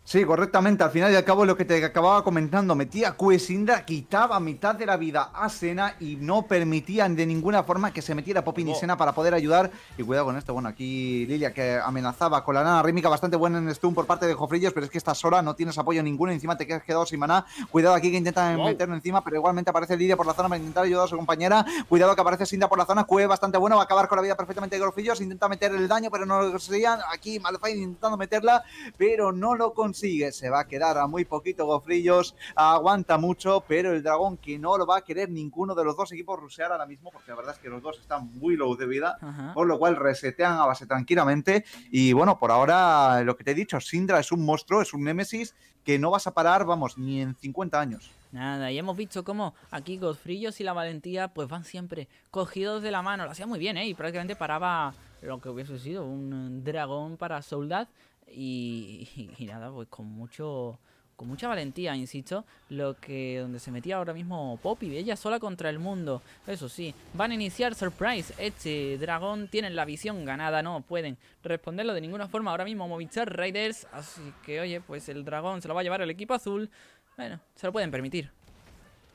Sí, correctamente. Al final y al cabo, lo que te acababa comentando, metía Qe Cuesinda, quitaba mitad de la vida a Sena y no permitían de ninguna forma que se metiera Poppy y Sena para poder ayudar. Y cuidado con esto. Bueno, aquí Lilia que amenazaba con la nana rítmica bastante buena en Stun por parte de Jofrillos, pero es que estás sola, no tienes apoyo ninguno. Encima te quedas quedado sin maná. Cuidado aquí que intentan meterlo encima, pero igualmente aparece Lilia por la zona para intentar ayudar a su compañera. Cuidado que aparece Sinda por la zona. Cue bastante bueno, va a acabar con la vida perfectamente de Jofrillos. Intenta meter el daño, pero no lo conseguían. Aquí Malfay intentando meterla, pero no lo conseguían sigue, se va a quedar a muy poquito gofrillos, aguanta mucho, pero el dragón que no lo va a querer ninguno de los dos equipos rusear ahora mismo, porque la verdad es que los dos están muy low de vida, por lo cual resetean a base tranquilamente. Y bueno, por ahora, lo que te he dicho, Sindra es un monstruo, es un némesis que no vas a parar, vamos, ni en 50 años. Nada, y hemos visto cómo aquí Gofrillos y la Valentía pues van siempre cogidos de la mano. Lo hacía muy bien, ¿eh? Y prácticamente paraba lo que hubiese sido un dragón para Soldad. Y, nada, pues con mucho con mucha valentía, insisto, lo que donde se metía ahora mismo Poppy, ella sola contra el mundo. Eso sí, van a iniciar Surprise. Este dragón tienen la visión ganada, no pueden responderlo de ninguna forma ahora mismo Movistar Raiders, así que oye, pues el dragón se lo va a llevar el equipo azul. Bueno, se lo pueden permitir.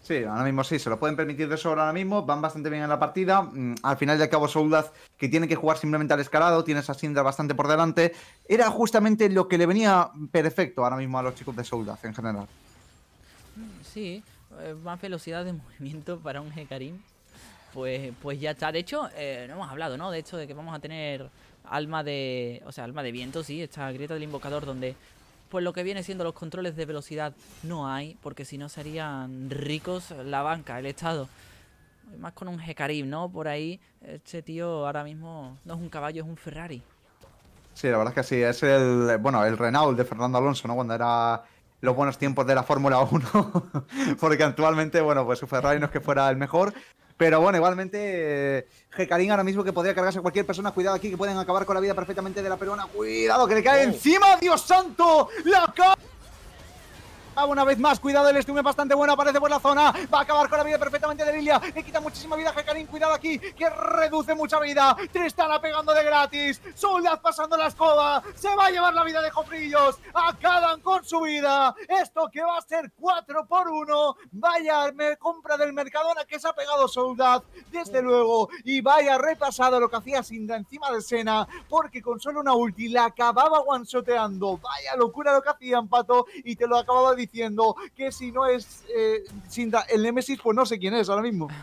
Sí, ahora mismo sí, se lo pueden permitir de sobra ahora mismo, van bastante bien en la partida. Mm, al final de cabo, Soldaz, que tiene que jugar simplemente al escalado, tiene esa cinta bastante por delante. Era justamente lo que le venía perfecto ahora mismo a los chicos de Soldaz en general. Mm, sí, eh, más velocidad de movimiento para un Hecarim. Pues, pues ya está. De hecho, eh, no hemos hablado, ¿no? De hecho, de que vamos a tener alma de. O sea, alma de viento, sí, esta grieta del invocador donde pues lo que viene siendo los controles de velocidad no hay, porque si no serían ricos la banca, el Estado. Más con un Hecarim, ¿no? Por ahí, este tío ahora mismo no es un caballo, es un Ferrari. Sí, la verdad es que sí, es el, bueno, el Renault de Fernando Alonso, ¿no? Cuando era los buenos tiempos de la Fórmula 1, porque actualmente, bueno, pues su Ferrari no es que fuera el mejor, pero bueno, igualmente, eh, Jecarín ahora mismo que podría cargarse a cualquier persona. Cuidado aquí que pueden acabar con la vida perfectamente de la peruana. Cuidado que le cae encima, Dios santo. La cara. Ah, una vez más. Cuidado, el Stume bastante bueno. Aparece por la zona. Va a acabar con la vida perfectamente de Lilia. Le quita muchísima vida a Hecarim. Cuidado aquí, que reduce mucha vida. Tristana pegando de gratis. Soldad pasando la escoba. Se va a llevar la vida de Jofrillos. Acaban con su vida. Esto que va a ser 4 por 1. Vaya compra del Mercadona que se ha pegado Soldad Desde luego. Y vaya repasado lo que hacía Sindra encima de Sena. Porque con solo una ulti la acababa guansoteando. Vaya locura lo que hacía Pato. Y te lo acababa diciendo diciendo que si no es eh, el Nemesis, pues no sé quién es ahora mismo.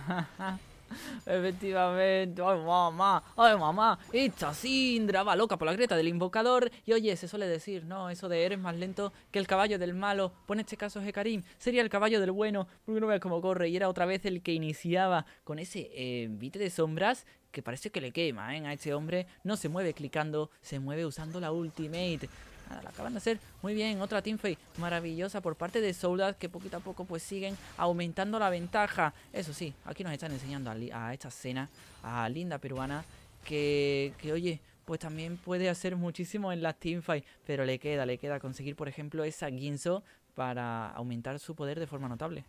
Efectivamente, ay mamá, ay mamá, esta Sindra va loca por la grieta del invocador y oye, se suele decir, no, eso de eres más lento que el caballo del malo, pues en este caso Karim sería el caballo del bueno, porque no veas cómo corre y era otra vez el que iniciaba con ese eh, de sombras que parece que le quema ¿eh? a este hombre, no se mueve clicando, se mueve usando la ultimate, la acaban de hacer muy bien. Otra teamfight maravillosa por parte de Soldad que poquito a poco pues siguen aumentando la ventaja. Eso sí, aquí nos están enseñando a, esta escena a linda peruana, que, oye, pues también puede hacer muchísimo en las teamfight, pero le queda, le queda conseguir por ejemplo esa guinzo para aumentar su poder de forma notable.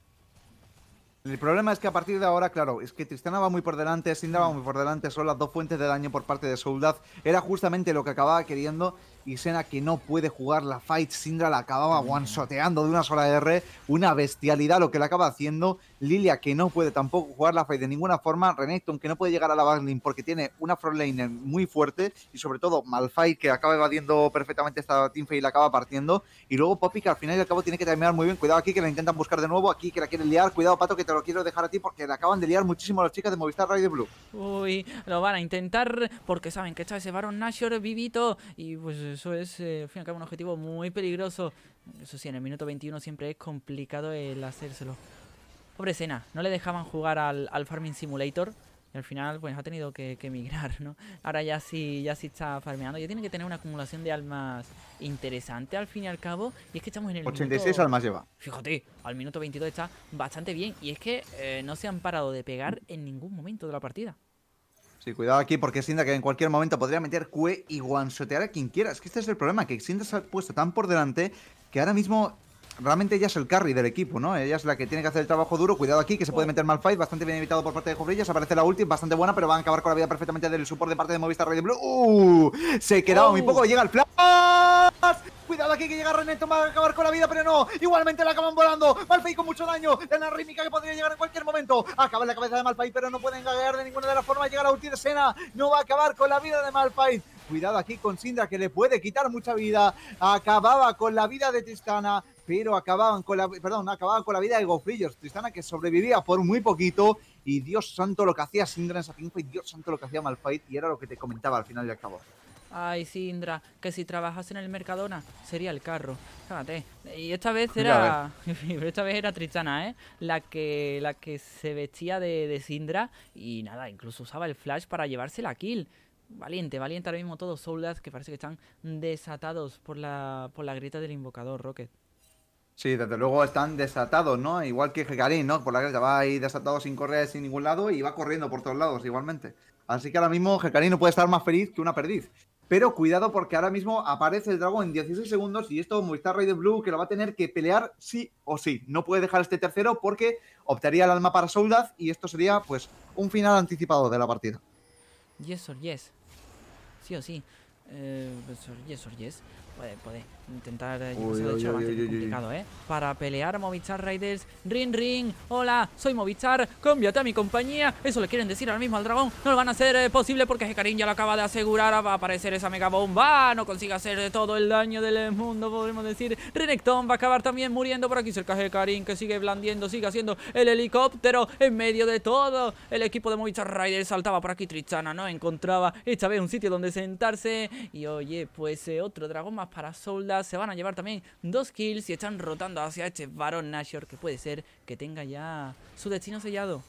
El problema es que a partir de ahora, claro, es que Tristana va muy por delante, Sindra va muy por delante, son las dos fuentes de daño por parte de Soldad. Era justamente lo que acababa queriendo y Sena que no puede jugar la fight. Sindra la acababa one-shoteando de una sola R. Una bestialidad lo que la acaba haciendo. Lilia que no puede tampoco jugar la fight de ninguna forma. Renekton que no puede llegar a la backlane porque tiene una frontlaner muy fuerte. Y sobre todo Malphite que acaba evadiendo perfectamente esta teamfight y la acaba partiendo. Y luego Poppy que al final y al cabo tiene que terminar muy bien. Cuidado aquí que la intentan buscar de nuevo. Aquí que la quieren liar. Cuidado Pato que te lo quiero dejar a ti porque la acaban de liar muchísimo las chicas de Movistar Radio Blue. Uy, lo van a intentar porque saben que está ese Baron Nashor vivito y pues eso es, eh, al fin y al cabo, un objetivo muy peligroso. Eso sí, en el minuto 21 siempre es complicado el hacérselo. Pobre escena no le dejaban jugar al, Farming Simulator. Y al final, pues ha tenido que, emigrar, migrar, ¿no? Ahora ya sí, ya sí está farmeando. Ya tiene que tener una acumulación de almas interesante al fin y al cabo. Y es que estamos en el 86 almas lleva. Fíjate, al minuto 22 está bastante bien. Y es que eh, no se han parado de pegar en ningún momento de la partida. Sí, cuidado aquí porque Xinda que en cualquier momento podría meter Q y guansotear a quien quiera. Es que este es el problema, que Xinda se ha puesto tan por delante que ahora mismo realmente ella es el carry del equipo, ¿no? Ella es la que tiene que hacer el trabajo duro. Cuidado aquí, que se puede meter mal bastante bien evitado por parte de Jofrillas. Aparece la ulti, bastante buena, pero va a acabar con la vida perfectamente del support de parte de Movistar Red Blue. ¡Uh! Se quedaba muy poco, oh. llega el flash. Cuidado aquí que llega Reneto, va a acabar con la vida, pero no. Igualmente la acaban volando. Malphite con mucho daño. De la rítmica que podría llegar en cualquier momento. Acaba la cabeza de Malphite pero no pueden gaguear de ninguna de las formas. Llega la ulti de No va a acabar con la vida de Malphite Cuidado aquí con Sindra, que le puede quitar mucha vida. Acababa con la vida de tiscana pero acababan con la, perdón, acababan con la vida de Gofrillos. Tristana que sobrevivía por muy poquito y Dios santo lo que hacía Sindra en esa y Dios santo lo que hacía Malfight y era lo que te comentaba al final y al cabo. Ay, Sindra, que si trabajas en el Mercadona sería el carro. Y esta vez era. esta vez era Tristana, ¿eh? La que, la que se vestía de, de Sindra y nada, incluso usaba el flash para llevarse la kill. Valiente, valiente ahora mismo todos soldados que parece que están desatados por la, por la grieta del invocador, Rocket. Sí, desde luego están desatados, ¿no? Igual que Jekari, ¿no? Por la que va ahí desatado sin correr sin ningún lado y va corriendo por todos lados igualmente. Así que ahora mismo Hecarim no puede estar más feliz que una perdiz. Pero cuidado porque ahora mismo aparece el dragón en 16 segundos y esto Movistar de Blue que lo va a tener que pelear sí o sí. No puede dejar este tercero porque optaría el alma para Soldad y esto sería pues un final anticipado de la partida. Yes or yes. Sí o sí. Eh, pues, yes or yes. Puede, puede intentar ¿eh? Para pelear Movistar Raiders. Ring, ring. Hola, soy Movistar. Cámbiate a mi compañía. Eso le quieren decir ahora mismo al dragón. No lo van a hacer eh, posible porque Hecarim ya lo acaba de asegurar. Va a aparecer esa mega bomba. No consigue hacer todo el daño del mundo, podemos decir. Renekton va a acabar también muriendo por aquí cerca de Hecarim, que sigue blandiendo, sigue haciendo el helicóptero en medio de todo. El equipo de Movistar Raiders saltaba por aquí. Tristana no encontraba esta vez un sitio donde sentarse. Y oye, pues eh, otro dragón más para soldas. Se van a llevar también dos kills y están rotando hacia este Baron Nashor que puede ser que tenga ya su destino sellado.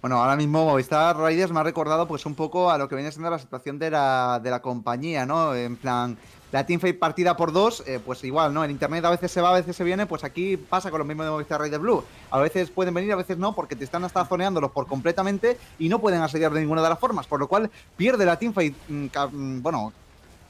Bueno, ahora mismo Movistar Raiders me ha recordado pues un poco a lo que viene siendo la situación de la, de la compañía, ¿no? En plan, la teamfight partida por dos, eh, pues igual, ¿no? En internet a veces se va, a veces se viene, pues aquí pasa con lo mismo de Movistar Raiders Blue. A veces pueden venir, a veces no, porque te están hasta zoneándolos por completamente y no pueden asediar de ninguna de las formas, por lo cual pierde la teamfight, mm, mm, bueno,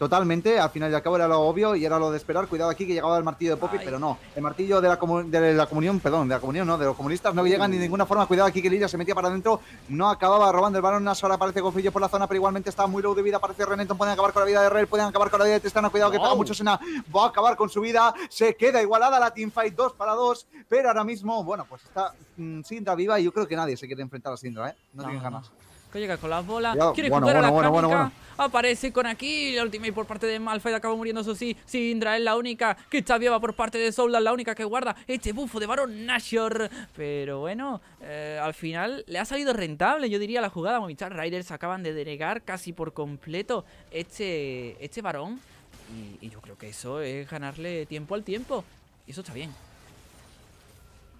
totalmente. Al final y al cabo era lo obvio y era lo de esperar. Cuidado aquí que llegaba el martillo de Poppy, pero no. El martillo de la, de la comunión, perdón, de la comunión, no, de los comunistas no llega ni de ninguna forma. Cuidado aquí que Lilla se metía para adentro. No acababa robando el balón. Ahora aparece Gofillo por la zona, pero igualmente está muy low de vida. Aparece Renenton. Pueden acabar con la vida de Rey, pueden acabar con la vida de Tristana. Cuidado que pega mucho Sena. Va a acabar con su vida. Se queda igualada la teamfight 2 para 2. Pero ahora mismo, bueno, pues está mm, Sindra viva y yo creo que nadie se quiere enfrentar a Sindra, ¿eh? No, no tienen ganas llega con las bolas. Quiere a la bueno, Aparece con aquí. El ultimate por parte de Malphite acaba muriendo, eso sí. Sindra es la única que está viva por parte de Soul. La única que guarda este bufo de Baron Nashor. Pero bueno, eh, al final le ha salido rentable, yo diría, la jugada. Movistar Riders acaban de denegar casi por completo este, este Barón. Y, y yo creo que eso es ganarle tiempo al tiempo. Y eso está bien.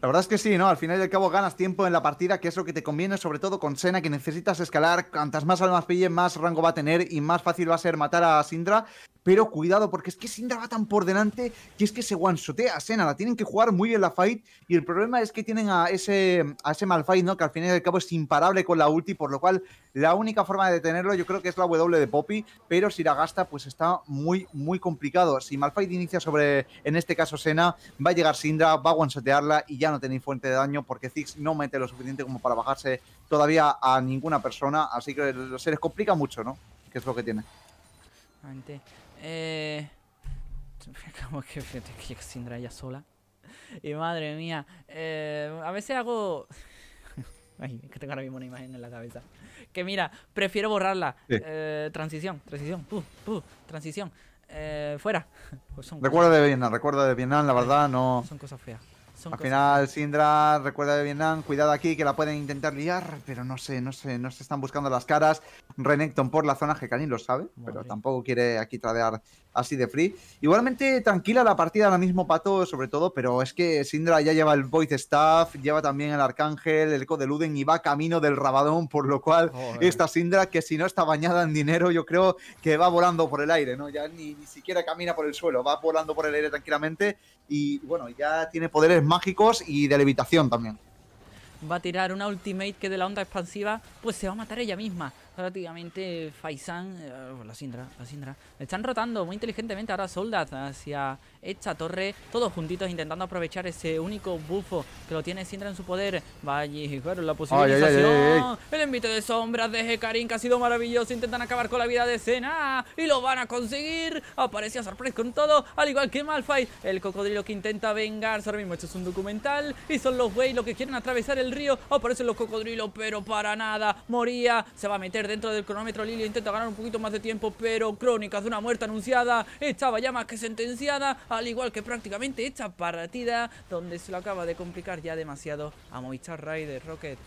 La verdad es que sí, ¿no? Al final y al cabo ganas tiempo en la partida, que es lo que te conviene, sobre todo con Sena, que necesitas escalar. Cuantas más almas pille, más rango va a tener y más fácil va a ser matar a Sindra pero cuidado, porque es que Sindra va tan por delante que es que se guansotea a Sena. la tienen que jugar muy bien la fight, y el problema es que tienen a ese, a ese Malfight, ¿no? Que al final y al cabo es imparable con la ulti, por lo cual la única forma de detenerlo yo creo que es la W de Poppy, pero si la gasta, pues está muy, muy complicado. Si Malfight inicia sobre, en este caso, Sena, va a llegar Sindra, va a guansotearla y ya no tenéis fuente de daño porque Ziggs no mete lo suficiente como para bajarse todavía a ninguna persona, así que se les complica mucho, ¿no? Que es lo que tiene. Eh, como que, que Sindra ella sola. Y madre mía, eh, a veces hago... que tengo ahora mismo una imagen en la cabeza. Que mira, prefiero borrarla. Eh, transición, transición, transición. Eh, fuera. Pues recuerda de Vietnam, recuerda de Vietnam, la verdad, no... Son cosas feas. Al final, Sindra, recuerda de Vietnam, cuidado aquí que la pueden intentar liar, pero no sé, no sé, no se están buscando las caras. Renekton por la zona, Hekarim lo sabe, pero tampoco quiere aquí tradear así de free. Igualmente, tranquila la partida ahora mismo, Pato, sobre todo, pero es que Sindra ya lleva el Void Staff, lleva también el Arcángel, el de Luden y va camino del Rabadón, por lo cual esta Sindra, que si no está bañada en dinero, yo creo que va volando por el aire, ¿no? Ya ni, ni siquiera camina por el suelo, va volando por el aire tranquilamente y, bueno, ya tiene poderes más mágicos y de levitación también. Va a tirar una ultimate que de la onda expansiva, pues se va a matar ella misma prácticamente Faisan, eh, oh, la Sindra, la Sindra, están rotando muy inteligentemente ahora Soldat hacia esta torre, todos juntitos intentando aprovechar ese único bufo que lo tiene Sindra en su poder. Vaya, claro, la posibilidad. el envite de sombras de Hecarín ha sido maravilloso, intentan acabar con la vida de Sena y lo van a conseguir. Aparece a sorpresa con todo, al igual que Malphite, el cocodrilo que intenta vengarse ahora mismo. Esto es un documental y son los güey los que quieren atravesar el río. Aparecen los cocodrilos, pero para nada, moría, se va a meter dentro del cronómetro Lily intenta ganar un poquito más de tiempo, pero Crónicas de una muerte anunciada estaba ya más que sentenciada, al igual que prácticamente esta partida donde se lo acaba de complicar ya demasiado a Movistar Rider Rocket.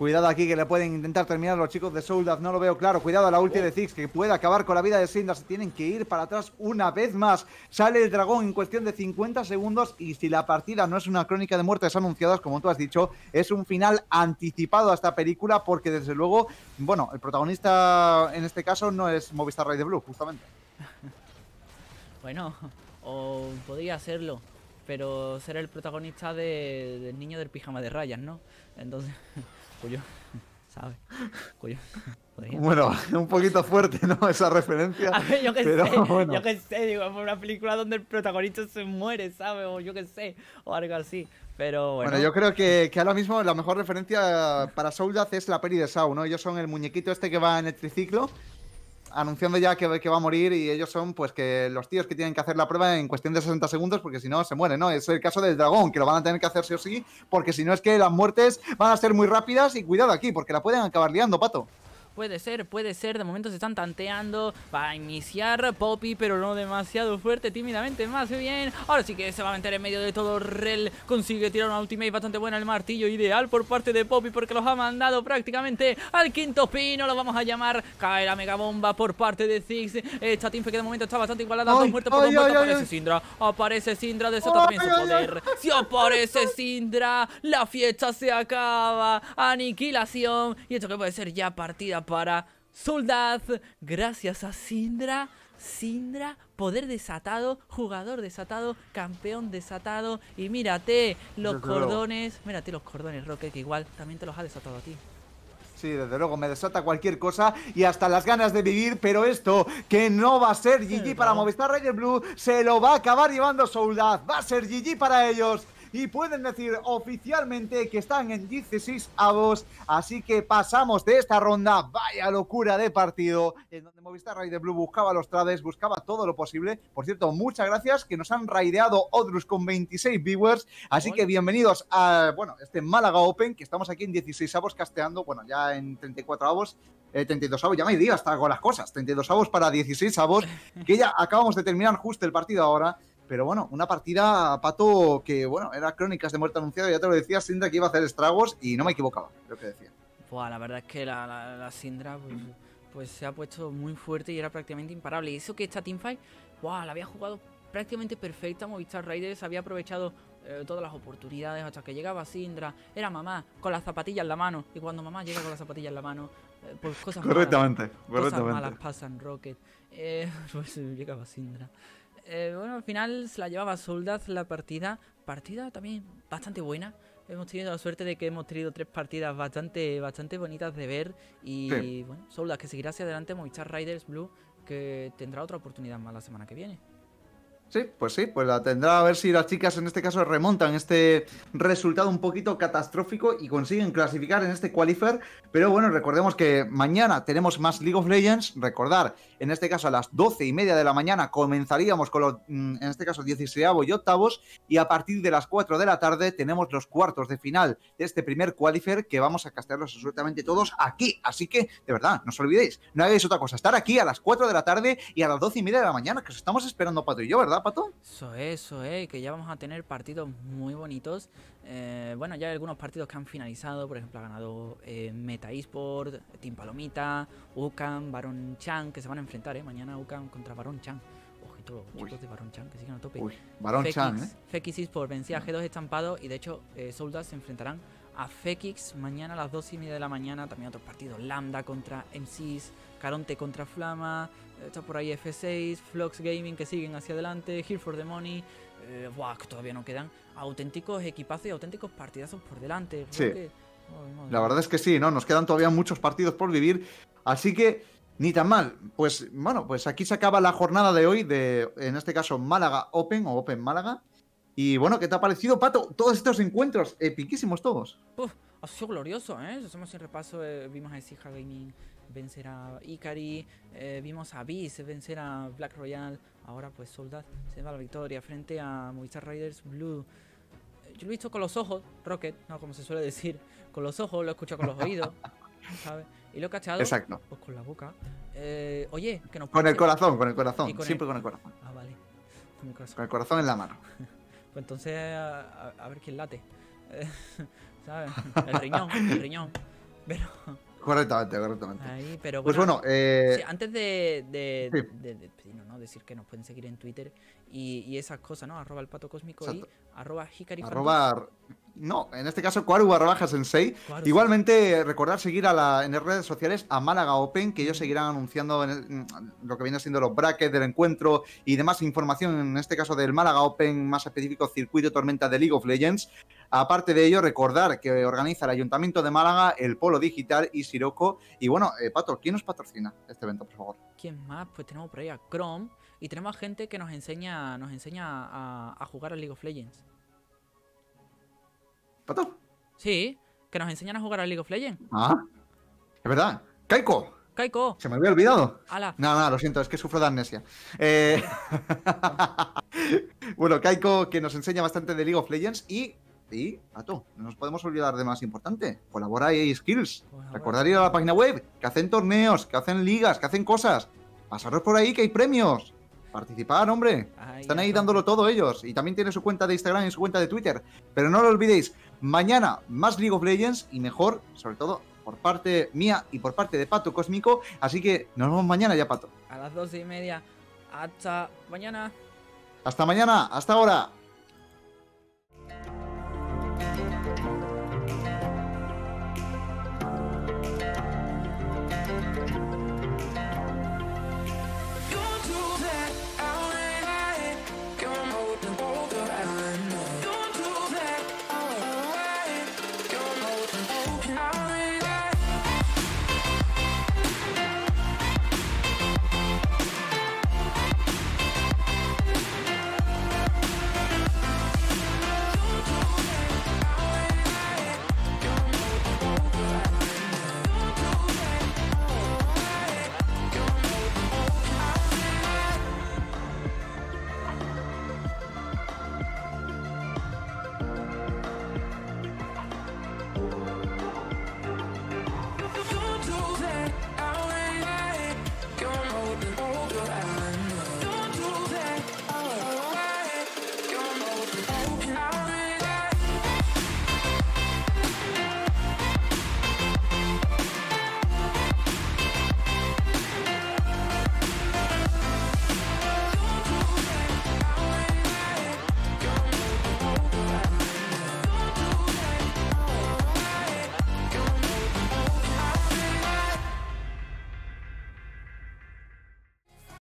Cuidado aquí que le pueden intentar terminar los chicos de Soldat, no lo veo claro. Cuidado a la ulti de Ziggs que puede acabar con la vida de Sindar. Se tienen que ir para atrás una vez más. Sale el dragón en cuestión de 50 segundos y si la partida no es una crónica de muertes anunciadas, como tú has dicho, es un final anticipado a esta película porque desde luego, bueno, el protagonista en este caso no es Movistar Ray de Blue, justamente. Bueno, o podría serlo, pero será el protagonista de, del niño del pijama de rayas, ¿no? Entonces... Cuyo, ¿sabes? Cuyo. Bueno, un poquito fuerte, ¿no? Esa referencia. yo qué sé, yo sé, digo, una película donde el protagonista se muere, ¿sabes? O yo que sé, o algo así. Pero bueno. Bueno, yo creo que, que ahora mismo la mejor referencia para Soldat es la peli de Saw, ¿no? Ellos son el muñequito este que va en el triciclo anunciando ya que, que, va a morir y ellos son pues que los tíos que tienen que hacer la prueba en cuestión de 60 segundos porque si no se muere ¿no? Es el caso del dragón, que lo van a tener que hacer sí o sí, porque si no es que las muertes van a ser muy rápidas y cuidado aquí, porque la pueden acabar liando, pato. Puede ser, puede ser. De momento se están tanteando. Va a iniciar Poppy, pero no demasiado fuerte. Tímidamente, más bien. Ahora sí que se va a meter en medio de todo. Rel consigue tirar una ultimate bastante buena. El martillo ideal por parte de Poppy, porque los ha mandado prácticamente al quinto pino. Lo vamos a llamar. Cae la mega bomba por parte de Six Esta team que de momento está bastante igualada. Dos muertos por dos Aparece Sindra. Aparece Sindra. Desata también su poder. Si aparece Sindra, la fiesta se acaba. Aniquilación. Y esto que puede ser ya partida para Soldad, gracias a Sindra. Sindra, poder desatado, jugador desatado, campeón desatado. Y mírate los cordones. Mírate los cordones, Roque, que igual también te los ha desatado a ti. Sí, desde luego, me desata cualquier cosa y hasta las ganas de vivir, pero esto, que no va a ser GG para Movistar Ranger Blue, se lo va a acabar llevando Soldad. Va a ser GG para ellos y pueden decir oficialmente que están en 16 avos. Así que pasamos de esta ronda. Vaya locura de partido. En donde Movistar Raid de Blue buscaba los trades, buscaba todo lo posible. Por cierto, muchas gracias que nos han raideado Odrus con 26 viewers. Así que bienvenidos a bueno, este Málaga Open, que estamos aquí en 16 avos casteando. Bueno, ya en 34 avos, 32 eh, avos, ya me digas hasta con las cosas, 32 avos para 16 avos, que ya acabamos de terminar justo el partido ahora pero bueno, una partida, Pato, que bueno, era crónicas de muerte anunciada, ya te lo decía, Sindra que iba a hacer estragos y no me equivocaba, lo que decía. la verdad es que la, la, Sindra pues, pues, se ha puesto muy fuerte y era prácticamente imparable. Y eso que esta teamfight, la había jugado prácticamente perfecta, Movistar Raiders había aprovechado eh, todas las oportunidades hasta que llegaba Sindra, era mamá con las zapatillas en la mano, y cuando mamá llega con las zapatillas en la mano, eh, pues cosas correctamente, malas, correctamente. Cosas malas pasan Rocket, eh, pues llegaba Sindra. Eh, bueno, al final se la llevaba Soldat la partida. Partida también bastante buena. Hemos tenido la suerte de que hemos tenido tres partidas bastante, bastante bonitas de ver. Y bueno, Soldat que seguirá hacia adelante, Movistar Riders Blue, que tendrá otra oportunidad más la semana que viene. Sí, pues sí, pues la tendrá a ver si las chicas en este caso remontan este resultado un poquito catastrófico y consiguen clasificar en este qualifier. Pero bueno, recordemos que mañana tenemos más League of Legends. Recordar en este caso, a las 12 y media de la mañana comenzaríamos con los, mm, en este caso, 16 y octavos. Y a partir de las cuatro de la tarde tenemos los cuartos de final de este primer qualifier que vamos a castearlos absolutamente todos aquí. Así que, de verdad, no os olvidéis, no hagáis otra cosa. Estar aquí a las cuatro de la tarde y a las doce y media de la mañana, que os estamos esperando, Pato y yo, ¿verdad, Pato? Eso es, eso es, que ya vamos a tener partidos muy bonitos. Eh, bueno, ya hay algunos partidos que han finalizado, por ejemplo, ha ganado eh, Meta Esport, Team Palomita, Ucan, Baron Chan, que se van a ¿eh? Mañana UCAN contra Barón Chan. Ojito los de Barón Chan, que siguen a tope. Uy, Barón Chan, ¿eh? por vencer a G2 estampado y de hecho eh, se enfrentarán a Fekix mañana a las 2 y media de la mañana. También otros partidos, Lambda contra MCs, Caronte contra Flama, eh, está por ahí F6, Flux Gaming que siguen hacia adelante, Here for the Money, eh, todavía no quedan auténticos equipazos y auténticos partidazos por delante. sí. la verdad es que sí, ¿no? Nos quedan todavía muchos partidos por vivir. Así que ni tan mal. Pues bueno, pues aquí se acaba la jornada de hoy de, en este caso, Málaga Open o Open Málaga. Y bueno, ¿qué te ha parecido, Pato? Todos estos encuentros, epiquísimos todos. Uf, ha sido glorioso, ¿eh? Hacemos el repaso, eh, vimos a Esija Gaming vencer a Ikari, eh, vimos a Beast vencer a Black Royal, ahora pues Soldad se va a la victoria frente a Movistar Riders Blue. Yo lo he visto con los ojos, Rocket, no como se suele decir, con los ojos, lo he escuchado con los oídos, ¿sabes? Y lo he cachado. Exacto. Pues, con la boca. Eh, oye, que nos Con el corazón, con el corazón. siempre con el corazón. Ah, vale. Con, el corazón en la mano. pues entonces, a, ver quién late. ¿Sabes? El riñón, el riñón. Correctamente, correctamente. Ahí, pero bueno, pues bueno, eh... antes de, de, decir que nos pueden seguir en Twitter y, esas cosas, ¿no? Arroba el pato cósmico y arroba Hikari Arroba no, en este caso Quaru barra baja Sensei. Igualmente recordar seguir en las redes sociales a Málaga Open, que ellos mm. seguirán anunciando mm, lo que viene siendo los brackets del encuentro y demás información, en este caso del Málaga Open, más específico circuito tormenta de League of Legends. Aparte de ello, recordar que organiza el Ayuntamiento de Málaga, el Polo Digital y Siroco. Y bueno, eh, Pato, ¿quién nos patrocina este evento, por favor? ¿Quién más? Pues tenemos por ahí a Chrome y tenemos a gente que nos enseña, nos enseña a, a jugar a League of Legends. Sí, que nos enseñan a jugar al League of Legends. Ah, es verdad. ¡Kaiko! ¡Kaiko! Se me había olvidado. Ala. No, no, lo siento, es que sufro de amnesia. Eh, bueno, Kaiko que nos enseña bastante de League of Legends y y, Pato, no nos podemos olvidar de más importante. Colabora y Skills. Recordad ir a la página web, que hacen torneos, que hacen ligas, que hacen cosas. Pasaros por ahí que hay premios. Participar, hombre. Están ahí dándolo todo ellos. Y también tiene su cuenta de Instagram y su cuenta de Twitter. Pero no lo olvidéis, Mañana más League of Legends y mejor, sobre todo, por parte mía y por parte de Pato Cósmico. Así que nos vemos mañana ya, Pato. A las doce y media. Hasta mañana. Hasta mañana, hasta ahora.